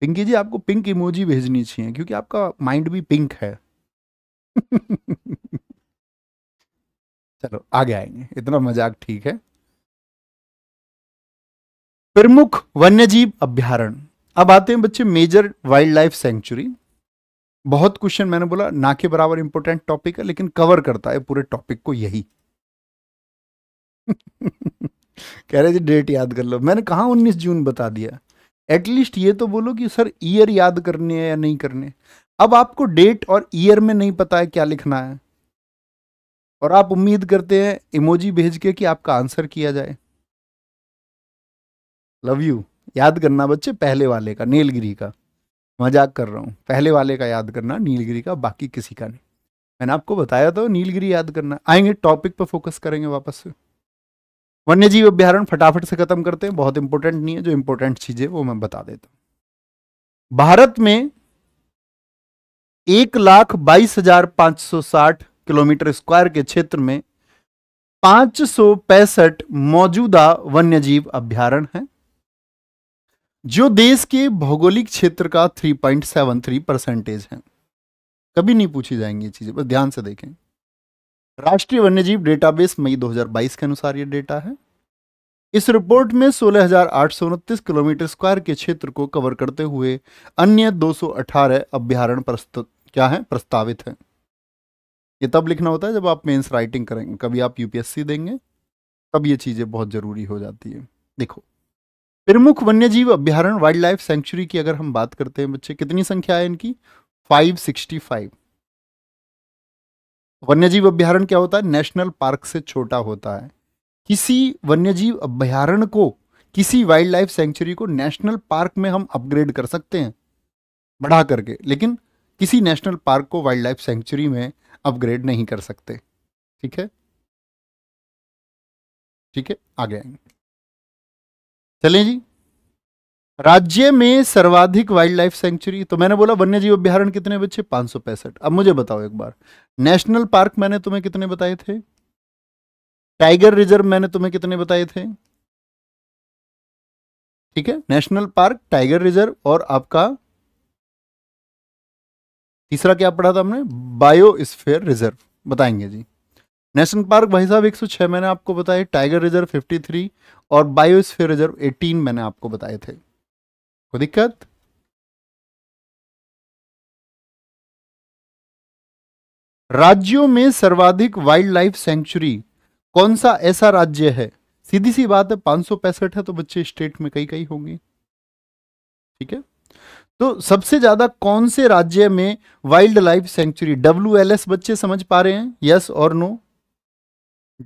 B: पिंकी जी आपको पिंक इमोजी भेजनी चाहिए क्योंकि आपका माइंड भी पिंक है
A: चलो आगे आएंगे इतना मजाक ठीक है प्रमुख वन्यजीव अभ्यारण अब आते
B: हैं बच्चे मेजर वाइल्ड लाइफ सेंचुरी बहुत क्वेश्चन मैंने बोला ना के बराबर इंपोर्टेंट टॉपिक है लेकिन कवर करता है पूरे टॉपिक को यही कह रहे थे डेट याद कर लो मैंने कहा 19 जून बता दिया एटलीस्ट ये तो बोलो कि सर ईयर याद करने है या नहीं करने अब आपको डेट और ईयर में नहीं पता है क्या लिखना है और आप उम्मीद करते हैं इमोजी भेज के कि आपका आंसर किया जाए लव यू याद करना बच्चे पहले वाले का नीलगिरी का मजाक कर रहा हूँ पहले वाले का याद करना नीलगिरी का बाकी किसी का नहीं मैंने आपको बताया था नीलगिरी याद करना आएंगे टॉपिक पर फोकस करेंगे वापस से वन्य जीव अभ्यारण फटाफट से खत्म करते हैं बहुत इंपॉर्टेंट नहीं है जो इंपॉर्टेंट चीजें वो मैं बता देता हूँ भारत में एक लाख बाईस हजार पांच सौ साठ किलोमीटर स्क्वायर के क्षेत्र में पांच सौ पैंसठ मौजूदा वन्यजीव अभ्यारण है जो देश के भौगोलिक क्षेत्र का 3.73 परसेंटेज है कभी नहीं पूछी जाएंगी ये चीज़ें बस ध्यान से देखें राष्ट्रीय वन्यजीव डेटाबेस मई 2022 के अनुसार ये डेटा है इस रिपोर्ट में सोलह किलोमीटर स्क्वायर के क्षेत्र को कवर करते हुए अन्य 218 अभ्यारण प्रस्तुत क्या है प्रस्तावित है ये तब लिखना होता है जब आप मेंस राइटिंग करेंगे कभी आप यूपीएससी देंगे तब ये चीज़ें बहुत ज़रूरी हो जाती है देखो प्रमुख जीव अभ्यारण वाइल्ड लाइफ सेंचुरी की अगर हम बात करते हैं बच्चे कितनी संख्या है इनकी 565 वन्यजीव अभ्यारण क्या होता है नेशनल पार्क से छोटा होता है किसी वन्यजीव अभ्यारण को किसी वाइल्ड लाइफ सेंचुरी को नेशनल पार्क में हम अपग्रेड कर सकते हैं बढ़ा करके लेकिन किसी नेशनल पार्क को वाइल्ड लाइफ सेंचुरी में
A: अपग्रेड नहीं कर सकते ठीक है ठीक है आगे आएंगे चलें जी राज्य में सर्वाधिक
B: वाइल्ड लाइफ सेंचुरी तो मैंने बोला वन्य जीव अभ्यारण कितने बच्चे पांच सौ पैंसठ अब मुझे बताओ एक बार नेशनल पार्क मैंने तुम्हें कितने बताए थे टाइगर रिजर्व मैंने तुम्हें कितने बताए
A: थे ठीक है नेशनल पार्क टाइगर रिजर्व और आपका तीसरा क्या पढ़ा था हमने बायोस्फेयर
B: रिजर्व बताएंगे जी नेशनल पार्क भाई साहब 106 मैंने आपको बताया टाइगर रिजर्व 53
A: और बायोस्फीयर रिजर्व 18 मैंने आपको बताए थे कोई दिक्कत राज्यों में सर्वाधिक वाइल्ड लाइफ सेंचुरी कौन सा ऐसा राज्य है
B: सीधी सी बात है पांच है तो बच्चे स्टेट में कई कई होंगे ठीक है तो सबसे ज्यादा कौन से राज्य में वाइल्ड लाइफ सेंचुरी डब्ल्यू बच्चे समझ पा रहे हैं यस और नो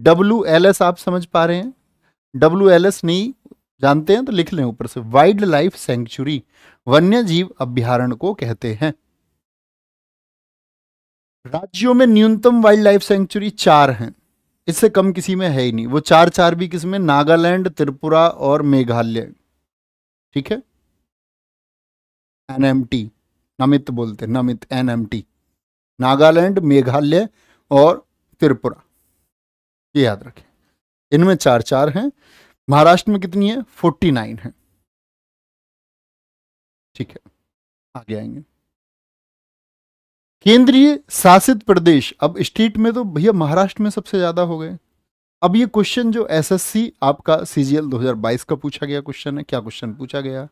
B: डब्ल्यू एल एस आप समझ पा रहे हैं डब्ल्यू एल एस नहीं जानते हैं तो लिख लें ऊपर से वाइल्ड लाइफ सेंचुरी वन्य जीव अभ्यारण को कहते हैं राज्यों में न्यूनतम वाइल्ड लाइफ सेंचुरी चार हैं इससे कम किसी में है ही नहीं वो चार चार भी किसमें नागालैंड त्रिपुरा और मेघालय ठीक है एनएमटी नमित बोलते नमित एनएमटी नागालैंड मेघालय और त्रिपुरा ये याद रखें इनमें चार चार हैं
A: महाराष्ट्र में कितनी है फोर्टी नाइन है ठीक है आगे आएंगे केंद्रीय शासित प्रदेश
B: अब स्टेट में तो भैया महाराष्ट्र में सबसे ज्यादा हो गए अब ये क्वेश्चन जो एसएससी आपका सीजीएल 2022 का पूछा गया क्वेश्चन है क्या क्वेश्चन पूछा गया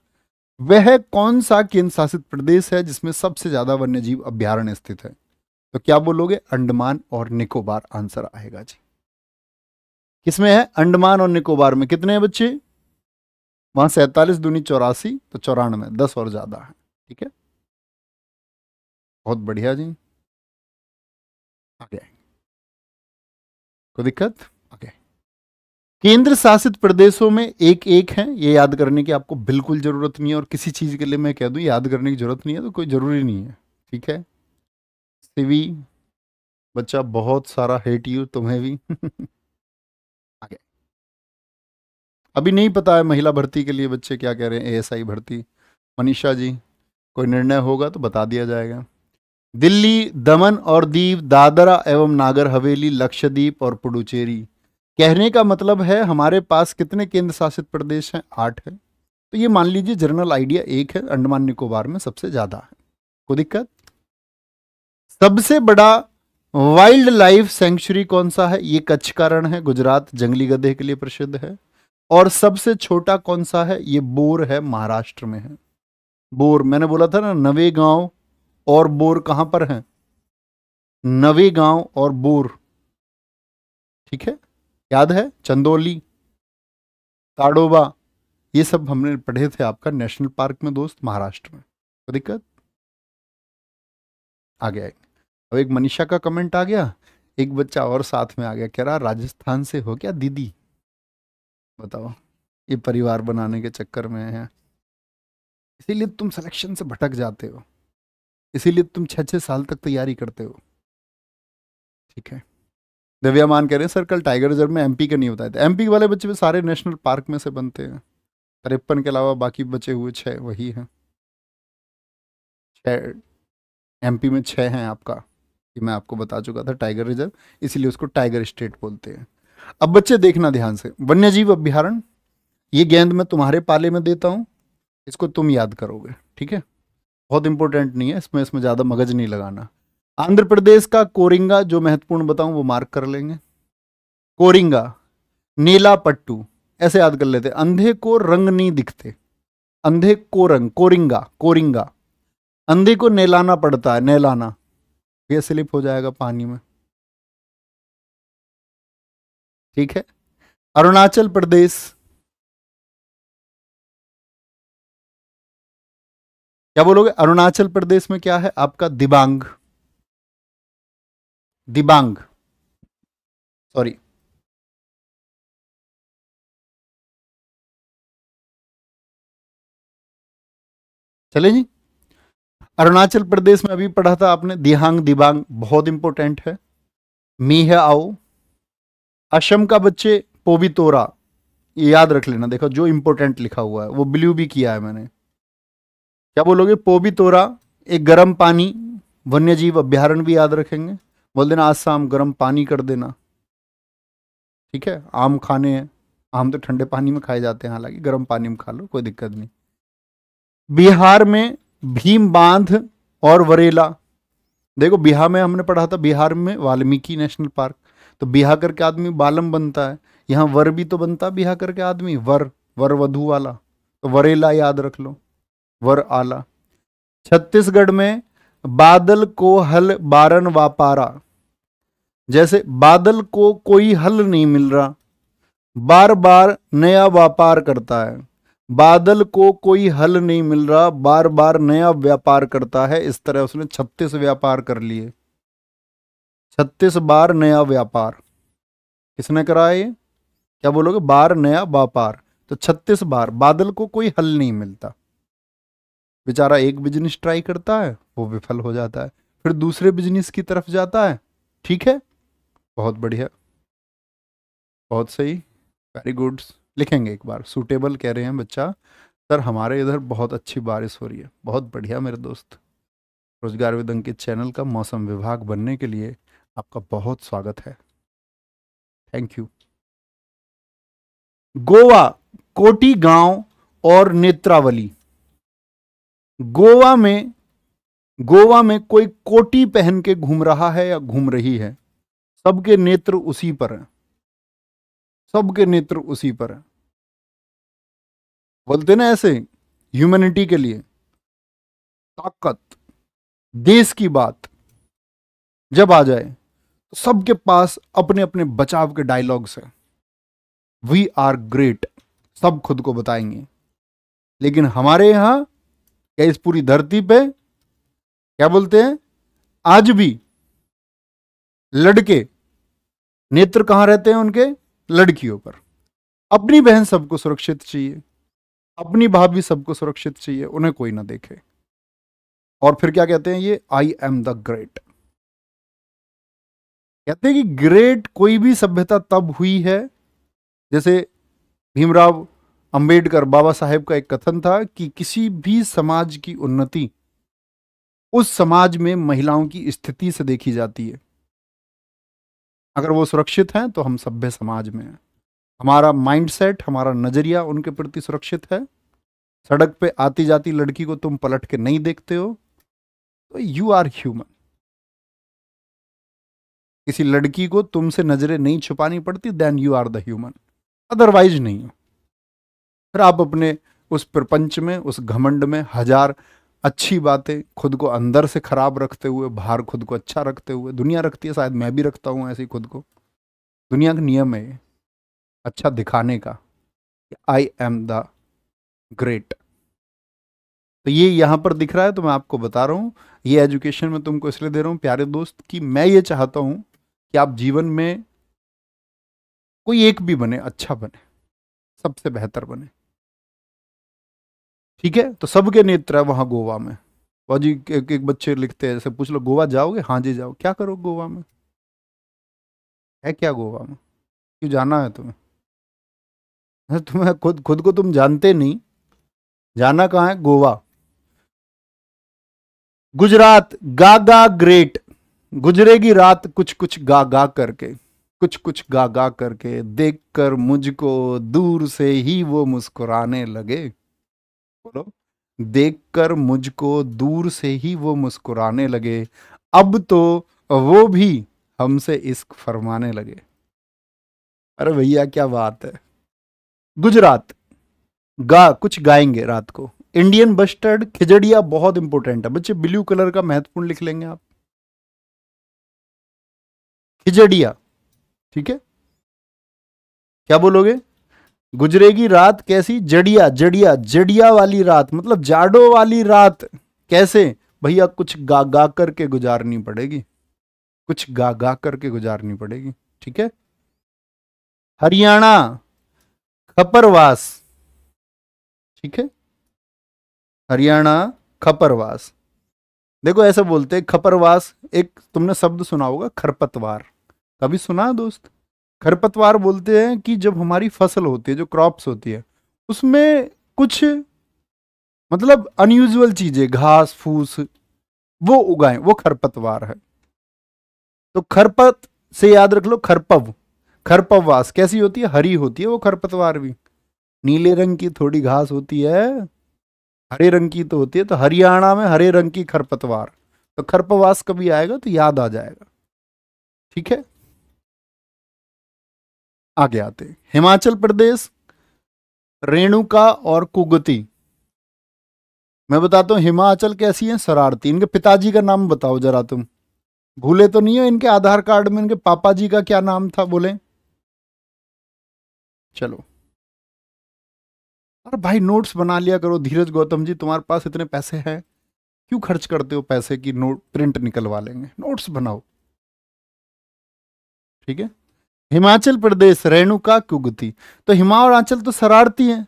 B: वह कौन सा केंद्र शासित प्रदेश है जिसमें सबसे ज्यादा वन्यजीव अभ्यारण्य स्थित है तो क्या बोलोगे अंडमान और निकोबार आंसर आएगा जी किसमें है अंडमान और निकोबार
A: में कितने हैं बच्चे वहां सैतालीस दूनी चौरासी तो चौरानवे दस और ज़्यादा है ठीक है बहुत बढ़िया जी आगे कोई दिक्कत आगे केंद्र शासित
B: प्रदेशों में एक एक है ये याद करने की आपको बिल्कुल ज़रूरत नहीं है और किसी चीज़ के लिए मैं कह दू याद करने की ज़रूरत नहीं है तो कोई ज़रूरी नहीं है ठीक है सिवी बच्चा बहुत सारा हेट यू तुम्हें भी अभी नहीं पता है महिला भर्ती के लिए बच्चे क्या कह रहे हैं एएसआई भर्ती मनीषा जी कोई निर्णय होगा तो बता दिया जाएगा दिल्ली दमन और दीव दादरा एवं नागर हवेली लक्षद्वीप और पुडुचेरी कहने का मतलब है हमारे पास कितने केंद्र शासित प्रदेश हैं आठ है तो ये मान लीजिए जनरल आइडिया एक है अंडमान निकोबार में सबसे ज़्यादा है कोई दिक्कत सबसे बड़ा वाइल्ड लाइफ सेंचुरी कौन सा है ये कच्छ कारण है गुजरात जंगली गधे के लिए प्रसिद्ध है और सबसे छोटा कौन सा है ये बोर है महाराष्ट्र में है बोर मैंने बोला था ना नवे गांव और बोर कहां पर है नवे गांव और बोर ठीक है याद है चंदौली ताड़ोबा ये सब हमने पढ़े थे आपका नेशनल पार्क में दोस्त महाराष्ट्र में तो दिक्कत आ गया अब एक मनीषा का कमेंट आ गया एक बच्चा और साथ में आ गया कह रहा राजस्थान से हो क्या दीदी बताओ ये परिवार बनाने के चक्कर में है इसीलिए तुम सिलेक्शन से भटक जाते हो इसीलिए तुम छः छः साल तक तैयारी करते हो ठीक है दिव्या मान कह रहे हैं सर कल टाइगर रिजर्व में एमपी के नहीं होता है एमपी वाले बच्चे भी सारे नेशनल पार्क में से बनते हैं तिरपन के अलावा बाकी बचे हुए छः वही हैं एम एमपी में छः हैं आपका कि मैं आपको बता चुका था टाइगर रिजर्व इसीलिए उसको टाइगर स्टेट बोलते हैं अब बच्चे देखना ध्यान से वन्य जीव अभ्यारण ये गेंद मैं तुम्हारे पाले में देता हूं इसको तुम याद करोगे ठीक है बहुत इंपॉर्टेंट नहीं है इसमें इसमें ज़्यादा मगज नहीं लगाना आंध्र प्रदेश का कोरिंगा जो महत्वपूर्ण बताऊं वो मार्क कर लेंगे कोरिंगा नीला पट्टू ऐसे याद कर लेते अंधे को रंग नहीं दिखते अंधे को रंग कोरिंगा कोरिंगा अंधे को नहलाना पड़ता है नहलाना ये स्लिप हो जाएगा पानी में
A: ठीक है अरुणाचल प्रदेश क्या बोलोगे अरुणाचल प्रदेश में क्या है आपका दिबांग दिबांग सॉरी चले जी अरुणाचल प्रदेश में अभी पढ़ा था आपने दिहांग दिबांग बहुत इंपॉर्टेंट है
B: मी है आओ अशम का बच्चे पोवितोरा ये याद रख लेना देखो जो इम्पोर्टेंट लिखा हुआ है वो ब्लू भी किया है मैंने क्या बोलोगे पोवितोरा एक गर्म पानी वन्य जीव अभ्यारण भी याद रखेंगे बोल देना आज शाम गर्म पानी कर देना ठीक है आम खाने हैं आम तो ठंडे पानी में खाए जाते हैं हालांकि गर्म पानी में खा लो कोई दिक्कत नहीं बिहार में भीम बांध और वरेला देखो बिहार में हमने पढ़ा था बिहार में वाल्मीकि नेशनल पार्क तो बिहा करके आदमी बालम बनता है यहाँ वर भी तो बनता है बिहा करके आदमी वर वर वधु वाला तो वरेला याद रख लो वर आला छत्तीसगढ़ में बादल को हल बारन वापारा जैसे बादल को कोई हल नहीं मिल रहा बार बार नया व्यापार करता है बादल को कोई हल नहीं मिल रहा बार बार नया व्यापार करता है इस तरह उसने छत्तीस व्यापार कर लिए छत्तीस बार नया व्यापार किसने कराया ये क्या बोलोगे बार नया व्यापार तो छत्तीस बार बादल को कोई हल नहीं मिलता बेचारा एक बिजनेस ट्राई करता है वो विफल हो जाता है फिर दूसरे बिजनेस की तरफ जाता है ठीक है बहुत बढ़िया बहुत सही वेरी गुड लिखेंगे एक बार सूटेबल कह रहे हैं बच्चा सर हमारे इधर बहुत अच्छी बारिश हो रही है बहुत बढ़िया मेरे दोस्त रोजगार विद अंकित चैनल का मौसम विभाग बनने के लिए
A: आपका बहुत स्वागत है थैंक यू गोवा कोटी गांव और नेत्रावली
B: गोवा में गोवा में कोई कोटी पहन के घूम रहा है या घूम रही
A: है सबके नेत्र उसी पर हैं सबके नेत्र उसी पर हैं बोलते ना ऐसे ह्यूमैनिटी के लिए ताकत देश की बात जब आ जाए
B: सबके पास अपने अपने बचाव के डायलॉग्स हैं वी आर ग्रेट सब खुद को बताएंगे लेकिन हमारे यहां क्या इस पूरी धरती पे क्या बोलते हैं आज भी लड़के नेत्र कहां रहते हैं उनके लड़कियों पर अपनी बहन सबको सुरक्षित चाहिए अपनी भाभी सबको सुरक्षित चाहिए उन्हें कोई ना देखे और फिर क्या कहते हैं ये आई एम द ग्रेट कहते हैं कि ग्रेट कोई भी सभ्यता तब हुई है जैसे भीमराव अंबेडकर बाबा साहेब का एक कथन था कि किसी भी समाज की उन्नति उस समाज में महिलाओं की स्थिति से देखी जाती है अगर वो सुरक्षित हैं तो हम सभ्य समाज में हैं हमारा माइंडसेट हमारा नज़रिया उनके प्रति सुरक्षित है सड़क पे आती जाती लड़की को तुम पलट के नहीं देखते हो तो यू आर ह्यूमन किसी लड़की को तुमसे नज़रें नहीं छुपानी पड़ती then you are the human otherwise नहीं फिर आप अपने उस प्रपंच में उस घमंड में हजार अच्छी बातें खुद को अंदर से ख़राब रखते हुए बाहर खुद को अच्छा रखते हुए दुनिया रखती है शायद मैं भी रखता हूँ ऐसे खुद को दुनिया का नियम है अच्छा दिखाने का आई एम द ग्रेट तो ये यहाँ पर दिख रहा है तो मैं आपको बता रहा हूँ ये एजुकेशन मैं तुमको इसलिए दे रहा हूँ प्यारे दोस्त कि मैं ये चाहता हूँ कि आप जीवन में कोई एक भी बने अच्छा बने सबसे बेहतर बने ठीक है तो सबके नेत्र है वहां गोवा में भाजी एक एक बच्चे लिखते हैं जैसे पूछ लो गोवा जाओगे हाँ जी जाओ क्या करो गोवा में
A: है क्या गोवा में क्यों जाना है तुम्हें तुम्हें खुद खुद को तुम जानते नहीं जाना कहाँ है गोवा
B: गुजरात गागा ग्रेट गुजरेगी रात कुछ कुछ गा गा करके कुछ कुछ गा गा करके देख कर मुझको दूर से ही वो मुस्कुराने लगे बोलो देख कर मुझको दूर से ही वो मुस्कुराने लगे अब तो वो भी हमसे इश्क फरमाने लगे अरे भैया क्या बात है गुजरात गा कुछ गाएंगे रात को इंडियन बस्टर्ड खिजड़िया
A: बहुत इंपॉर्टेंट है बच्चे ब्लू कलर का महत्वपूर्ण लिख लेंगे आप खिजड़िया ठीक है क्या बोलोगे
B: गुजरेगी रात कैसी जड़िया जड़िया जड़िया वाली रात मतलब जाडो वाली रात कैसे भैया कुछ गा गा करके गुजारनी पड़ेगी कुछ गा गा करके गुजारनी पड़ेगी ठीक है हरियाणा खपरवास ठीक है हरियाणा खपरवास देखो ऐसा बोलते खपरवास एक तुमने शब्द सुना होगा खरपतवार कभी सुना दोस्त खरपतवार बोलते हैं कि जब हमारी फसल होती है जो क्रॉप्स होती है उसमें कुछ मतलब अनयूजल चीजें घास फूस वो उगाएं वो खरपतवार है तो खरपत से याद रख लो खरपव खरपवास कैसी होती है हरी होती है वो खरपतवार भी नीले रंग की थोड़ी घास होती है हरे रंग की तो होती है तो हरियाणा में हरे रंग की खरपतवार तो खरपवास कभी आएगा तो याद आ जाएगा
A: ठीक है आगे आते हिमाचल प्रदेश रेणुका और कुगती मैं बताता हूँ हिमाचल
B: कैसी है शरारती इनके पिताजी का नाम बताओ जरा तुम भूले तो नहीं हो इनके आधार कार्ड में इनके पापा जी का क्या नाम था बोले चलो अरे भाई नोट्स बना लिया करो धीरज गौतम जी तुम्हारे पास इतने पैसे हैं क्यों खर्च करते हो पैसे की नोट प्रिंट निकलवा लेंगे नोट्स बनाओ ठीक है हिमाचल प्रदेश रेणुका कुगती तो हिमाचल तो शरारती है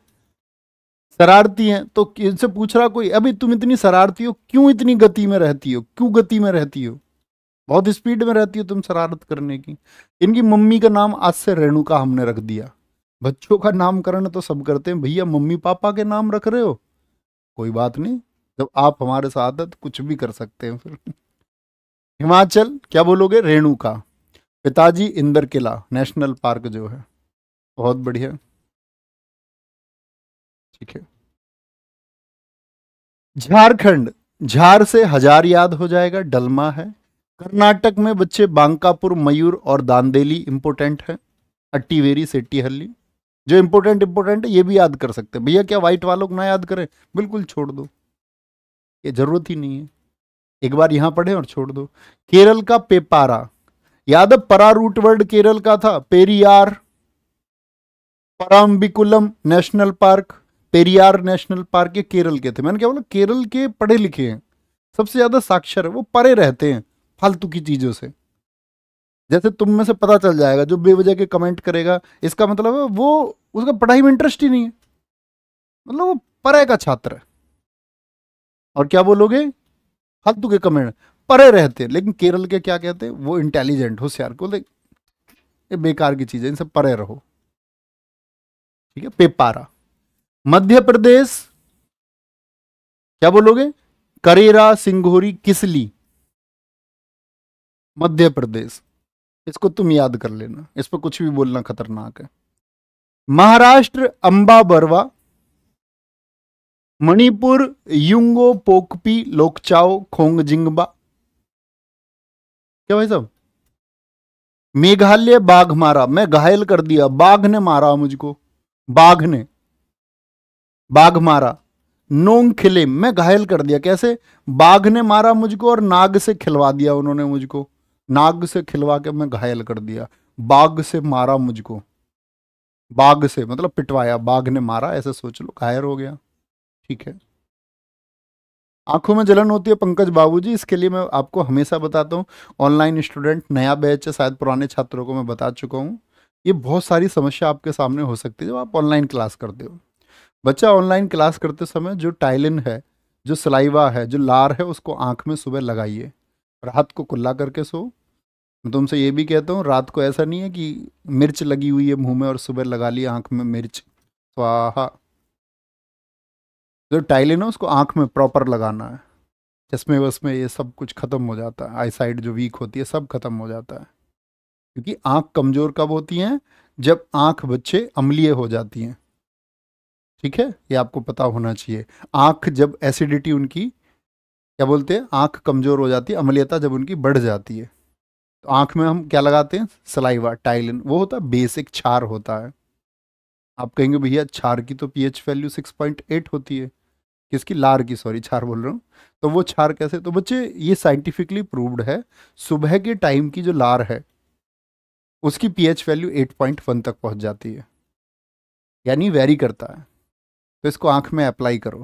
B: शरारती है तो इनसे पूछ रहा कोई अभी तुम इतनी शरारती हो क्यों इतनी गति में रहती हो क्यों गति में रहती हो बहुत स्पीड में रहती हो तुम शरारत करने की इनकी मम्मी का नाम आज से रेणुका हमने रख दिया बच्चों का नामकरण तो सब करते हैं भैया मम्मी पापा के नाम रख रहे हो कोई बात नहीं जब आप हमारे साथ है तो कुछ भी कर सकते हैं फिर हिमाचल क्या बोलोगे रेणुका
A: पिताजी इंदर किला नेशनल पार्क जो है बहुत बढ़िया ठीक है झारखंड झार से हजार याद हो जाएगा डलमा है कर्नाटक में बच्चे बांकापुर
B: मयूर और दांदेली इंपोर्टेंट है अट्टीवेरी हल्ली जो इंपोर्टेंट इंपोर्टेंट है ये भी याद कर सकते हैं भैया क्या व्हाइट वालों को ना याद करें बिल्कुल छोड़ दो ये जरूरत ही नहीं है एक बार यहाँ पढ़े और छोड़ दो केरल का पेपारा याद है परा रूट वर्ड केरल का था Periyar Parambikulam national park Periyar national park ये केरल के थे मैंने क्या बोला केरल के पढ़े लिखे हैं सबसे ज्यादा साक्षर है वो परे रहते हैं फालतू की चीजों से जैसे तुम में से पता चल जाएगा जो बेवजह के कमेंट करेगा इसका मतलब है वो उसका पढ़ाई में इंटरेस्ट ही नहीं है मतलब वो परे का छात्र है और क्या बोलोगे फालतू के कमेंट परे रहते हैं लेकिन केरल के क्या कहते हैं वो इंटेलिजेंट होशियार को ये बेकार की चीज़ है इनसे परे रहो ठीक है
A: पेपारा मध्य प्रदेश क्या बोलोगे करेरा सिंघोरी किसली मध्य प्रदेश
B: इसको तुम याद कर लेना इस पर कुछ भी बोलना खतरनाक है महाराष्ट्र
A: अंबा बरवा मणिपुर युंगो पोकपी लोकचाओ खोंगजिंगबा क्या भाई साहब
B: मेघालय बाघ मारा मैं घायल कर दिया बाघ ने मारा मुझको बाघ ने बाघ मारा नोंग खिले मैं घायल कर दिया कैसे बाघ ने मारा मुझको और नाग से खिलवा दिया उन्होंने मुझको नाग से खिलवा के मैं घायल कर दिया बाघ से मारा मुझको बाघ से मतलब पिटवाया बाघ ने मारा ऐसे सोच लो घायल हो गया ठीक है आंखों में जलन होती है पंकज बाबूजी इसके लिए मैं आपको हमेशा बताता हूँ ऑनलाइन स्टूडेंट नया बैच है शायद पुराने छात्रों को मैं बता चुका हूँ ये बहुत सारी समस्या आपके सामने हो सकती है जब आप ऑनलाइन क्लास करते हो बच्चा ऑनलाइन क्लास करते समय जो टाइलिन है जो सलाइवा है जो लार है उसको आँख में सुबह लगाइए रात को कुल्ला करके सो मैं तुमसे ये भी कहता हूँ रात को ऐसा नहीं है कि मिर्च लगी हुई है मुँह में और सुबह लगा ली आँख में मिर्च स्वाहा जो टाइल है ना उसको आँख में प्रॉपर लगाना है चश्मे वस्मे ये सब कुछ ख़त्म हो जाता है आई साइड जो वीक होती है सब ख़त्म हो जाता है क्योंकि आँख कमज़ोर कब होती हैं जब आँख बच्चे अम्लीय हो जाती हैं ठीक है ये आपको पता होना चाहिए आँख जब एसिडिटी उनकी क्या बोलते हैं आँख कमज़ोर हो जाती है अमलीयता जब उनकी बढ़ जाती है तो आँख में हम क्या लगाते हैं सलाइवा टाइलिन वो होता है बेसिक छार होता है आप कहेंगे भैया छार की तो पीएच वैल्यू 6.8 होती है किसकी लार की सॉरी छार बोल रहा हूँ तो वो छार कैसे तो बच्चे ये साइंटिफिकली प्रूव्ड है सुबह के टाइम की जो लार है उसकी पीएच वैल्यू 8.1 तक पहुंच जाती है यानी वेरी करता है तो इसको आंख में अप्लाई करो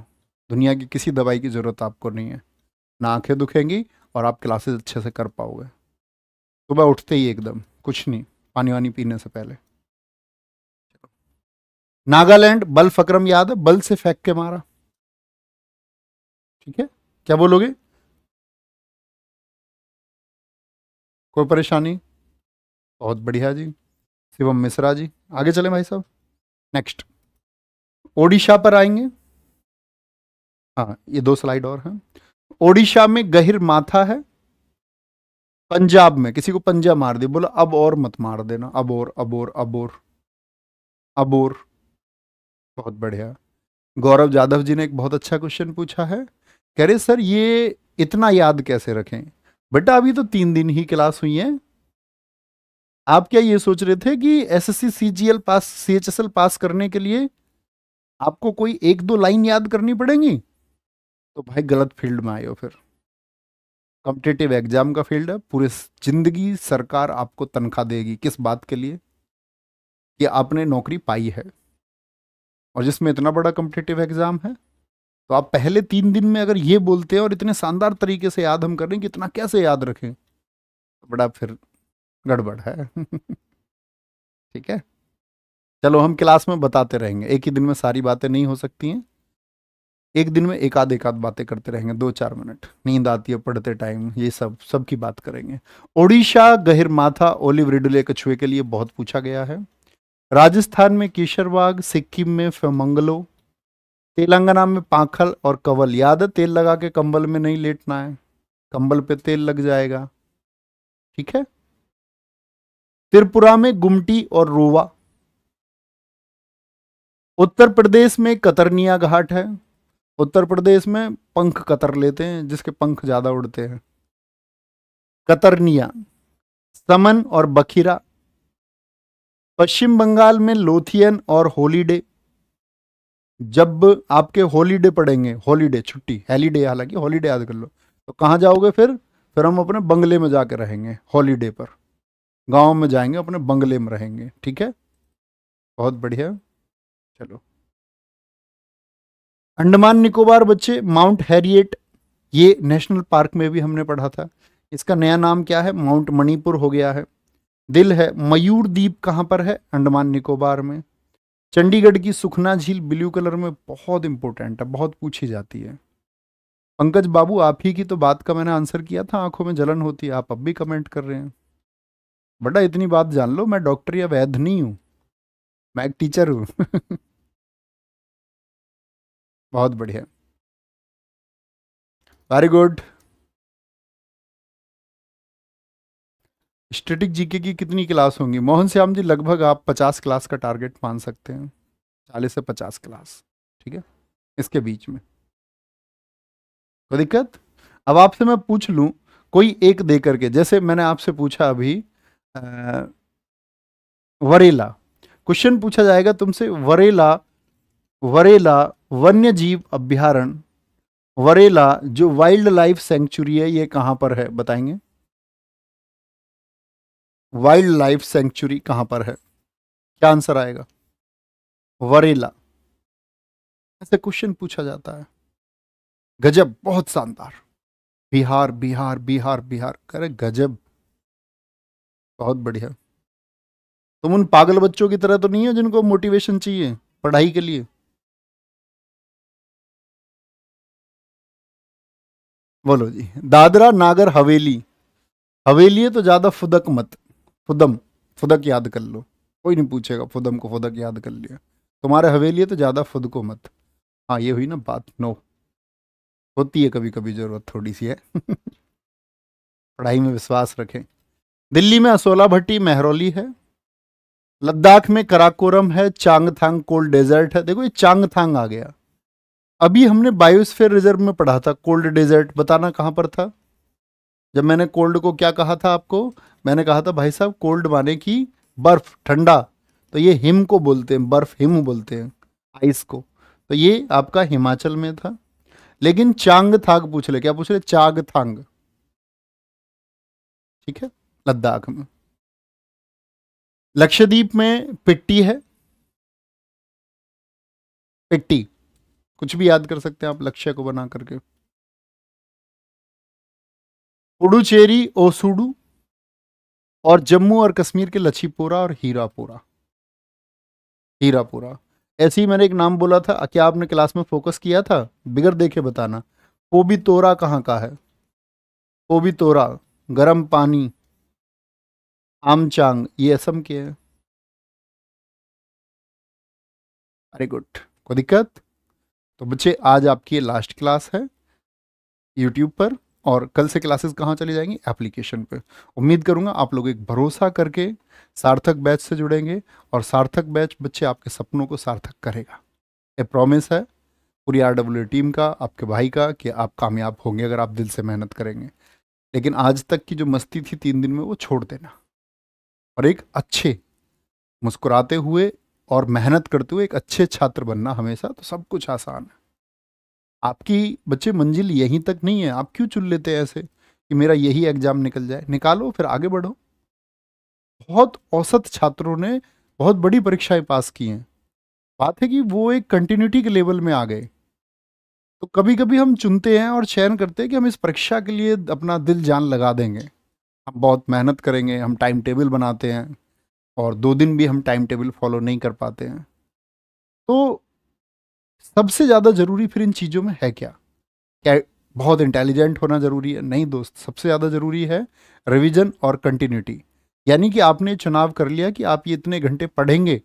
B: दुनिया की किसी दवाई की ज़रूरत आपको नहीं है ना आँखें दुखेंगी और आप क्लासेस अच्छे से कर पाओगे सुबह उठते ही एकदम कुछ नहीं पानी वानी पीने से पहले
A: नागालैंड बल फकरम याद है बल से फेंक के मारा ठीक है क्या बोलोगे कोई परेशानी बहुत बढ़िया जी शिवम मिश्रा जी आगे चले भाई साहब नेक्स्ट
B: ओडिशा पर आएंगे हाँ ये दो स्लाइड और हैं ओडिशा में गहिर माथा है पंजाब में किसी को पंजा मार दे बोला अब और मत मार देना अब और अब और अब और अब और बहुत बढ़िया गौरव जाधव जी ने एक बहुत अच्छा क्वेश्चन पूछा है कह रहे सर ये इतना याद कैसे रखें बेटा अभी तो तीन दिन ही क्लास हुई है आप क्या ये सोच रहे थे कि SSC CGL pass CHSL pass करने के लिए आपको कोई एक दो लाइन याद करनी पड़ेगी तो भाई गलत फील्ड में आए हो फिर कॉम्पिटेटिव एग्जाम का फील्ड है पूरे जिंदगी सरकार आपको तनख्वाह देगी किस बात के लिए कि आपने नौकरी पाई है और जिसमें इतना बड़ा कॉम्पिटेटिव एग्जाम है तो आप पहले तीन दिन में अगर ये बोलते हैं और इतने शानदार तरीके से याद हम करें कि इतना कैसे याद रखें तो बड़ा फिर गड़बड़ है ठीक है चलो हम क्लास में बताते रहेंगे एक ही दिन में सारी बातें नहीं हो सकती हैं एक दिन में एक आध एक आध बातें करते रहेंगे दो चार मिनट नींद आती है पढ़ते टाइम ये सब सब की बात करेंगे ओडिशा गहिर माथा ओलिव रिडुले कछुए के लिए बहुत पूछा गया है राजस्थान में केशरबाग सिक्किम में फेमंगलो तेलंगाना में पाखल और कवल याद है तेल लगा के कंबल
A: में नहीं लेटना है कंबल पे तेल लग जाएगा ठीक है त्रिपुरा में गुमटी और रोवा
B: उत्तर प्रदेश में कतरनिया घाट है उत्तर प्रदेश में पंख कतर लेते हैं जिसके पंख ज़्यादा उड़ते हैं कतरनिया समन और बखीरा पश्चिम बंगाल में लोथियन और होलीडे जब आपके हॉलीडे पड़ेंगे हॉलीडे छुट्टी हैलीडे हालांकि हॉलीडे याद कर लो तो कहाँ जाओगे फिर फिर हम अपने बंगले में जाकर रहेंगे हॉलीडे पर गांव में जाएंगे अपने बंगले में रहेंगे ठीक है बहुत बढ़िया चलो अंडमान निकोबार बच्चे माउंट हैरिएट ये नेशनल पार्क में भी हमने पढ़ा था इसका नया नाम क्या है माउंट मणिपुर हो गया है दिल है मयूर द्वीप कहाँ पर है अंडमान निकोबार में चंडीगढ़ की सुखना झील ब्लू कलर में बहुत इंपॉर्टेंट है बहुत पूछी जाती है पंकज बाबू आप ही की तो बात का मैंने आंसर किया था आंखों में जलन होती है आप अब भी कमेंट कर रहे हैं
A: बड़ा इतनी बात जान लो मैं डॉक्टर या वैध नहीं हूँ मैं एक टीचर हूँ बहुत बढ़िया वेरी गुड स्टेटिक
B: जीके की कितनी क्लास होंगी मोहन श्याम जी लगभग आप पचास क्लास का टारगेट मान सकते हैं चालीस से पचास क्लास ठीक है इसके बीच में कोई दिक्कत अब आपसे मैं पूछ लूँ कोई एक दे करके जैसे मैंने आपसे पूछा अभी आ, वरेला क्वेश्चन पूछा जाएगा तुमसे वरेला वरेला वन्य जीव अभ्यारण वरेला जो वाइल्ड लाइफ सेंचुरी है ये कहाँ पर है बताएंगे वाइल्ड लाइफ सेंचुरी कहां पर है क्या आंसर आएगा वरेला ऐसे क्वेश्चन पूछा जाता है गजब बहुत शानदार बिहार बिहार बिहार बिहार करे गजब बहुत
A: बढ़िया तुम उन पागल बच्चों की तरह तो नहीं हो जिनको मोटिवेशन चाहिए पढ़ाई के लिए बोलो जी दादरा नागर हवेली हवेली तो ज्यादा फुदक मत
B: फुदम फुदक याद कर लो कोई नहीं पूछेगा फुदम को फुदक याद कर लिया तुम्हारे हवेली है तो ज़्यादा खुद को मत हाँ ये हुई ना बात नो होती है कभी कभी ज़रूरत थोड़ी सी है पढ़ाई में विश्वास रखें दिल्ली में असोला भट्टी मेहरौली है लद्दाख में कराकोरम है चांगथांग कोल्ड डेजर्ट है देखो ये चांगथांग आ गया अभी हमने बायोस्फेयर रिजर्व में पढ़ा था कोल्ड डेजर्ट बताना कहाँ पर था जब मैंने कोल्ड को क्या कहा था आपको मैंने कहा था भाई साहब कोल्ड माने की बर्फ़ ठंडा तो ये हिम को बोलते हैं बर्फ़ हिम बोलते हैं आइस को तो ये आपका हिमाचल में था लेकिन चांग थांग पूछ ले क्या
A: पूछ ले चाग थांग ठीक है लद्दाख में लक्षद्वीप में पिट्टी है पिट्टी कुछ भी याद कर सकते हैं आप लक्ष्य को बना करके पुडुचेरी ओसुडू और जम्मू और कश्मीर के लच्छीपुरा और हीरापुरा हीरापुरा ऐसे ही
B: मैंने एक नाम बोला था क्या आपने क्लास में फोकस किया था बिगर देखे बताना कोबी तोरा
A: कहाँ का है कोबी तोरा गरम पानी आमचांग ये असम के हैं वेरी गुड कोई दिक्कत तो बच्चे आज आपकी लास्ट क्लास है
B: यूट्यूब पर और कल से क्लासेस कहाँ चली जाएंगी एप्लीकेशन पे उम्मीद करूँगा आप लोग एक भरोसा करके सार्थक बैच से जुड़ेंगे और सार्थक बैच बच्चे आपके सपनों को सार्थक करेगा ये प्रॉमिस है पूरी आर डब्ल्यू टीम का आपके भाई का कि आप कामयाब होंगे अगर आप दिल से मेहनत करेंगे लेकिन आज तक की जो मस्ती थी तीन दिन में वो छोड़ देना और एक अच्छे मुस्कुराते हुए और मेहनत करते हुए एक अच्छे छात्र बनना हमेशा तो सब कुछ आसान है आपकी बच्चे मंजिल यहीं तक नहीं है आप क्यों चुन लेते हैं ऐसे कि मेरा यही एग्ज़ाम निकल जाए निकालो फिर आगे बढ़ो बहुत औसत छात्रों ने बहुत बड़ी परीक्षाएं पास की हैं बात है कि वो एक कंटिन्यूटी के लेवल में आ गए तो कभी कभी हम चुनते हैं और चयन करते हैं कि हम इस परीक्षा के लिए अपना दिल जान लगा देंगे हम बहुत मेहनत करेंगे हम टाइम टेबल बनाते हैं और दो दिन भी हम टाइम टेबल फॉलो नहीं कर पाते हैं तो सबसे ज़्यादा ज़रूरी फिर इन चीज़ों में है क्या क्या बहुत इंटेलिजेंट होना ज़रूरी है नहीं दोस्त सबसे ज़्यादा ज़रूरी है रिविज़न और कंटिन्यूटी यानी कि आपने चुनाव कर लिया कि आप ये इतने घंटे पढ़ेंगे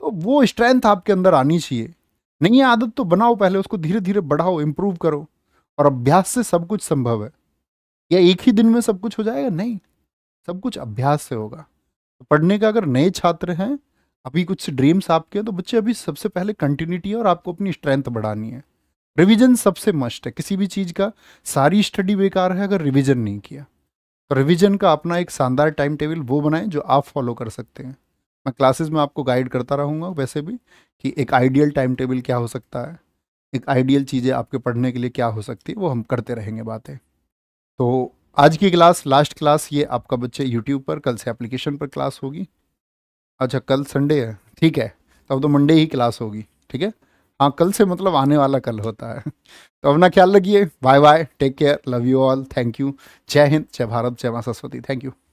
B: तो वो स्ट्रेंथ आपके अंदर आनी चाहिए नहीं आदत तो बनाओ पहले उसको धीरे धीरे बढ़ाओ इम्प्रूव करो और अभ्यास से सब कुछ संभव है या एक ही दिन में सब कुछ हो जाएगा नहीं सब कुछ अभ्यास से होगा तो पढ़ने का अगर नए छात्र हैं अभी कुछ ड्रीम्स आपके हैं तो बच्चे अभी सबसे पहले कंटिन्यूटी है और आपको अपनी स्ट्रेंथ बढ़ानी है रिवीजन सबसे मस्ट है किसी भी चीज़ का सारी स्टडी बेकार है अगर रिवीजन नहीं किया तो रिवीजन का अपना एक शानदार टाइम टेबल वो बनाएं जो आप फॉलो कर सकते हैं मैं क्लासेस में आपको गाइड करता रहूँगा वैसे भी कि एक आइडियल टाइम टेबल क्या हो सकता है एक आइडियल चीज़ें आपके पढ़ने के लिए क्या हो सकती है वो हम करते रहेंगे बातें तो आज की क्लास लास्ट क्लास ये आपका बच्चे यूट्यूब पर कल से एप्लीकेशन पर क्लास होगी अच्छा कल संडे है ठीक है तो अब तो मंडे ही क्लास होगी ठीक है हाँ कल से मतलब आने वाला कल होता है तो अपना ख्याल रखिए bye bye
A: take care love you all thank you Jai Hind जय भारत जय माँ सरस्वती थैंक यू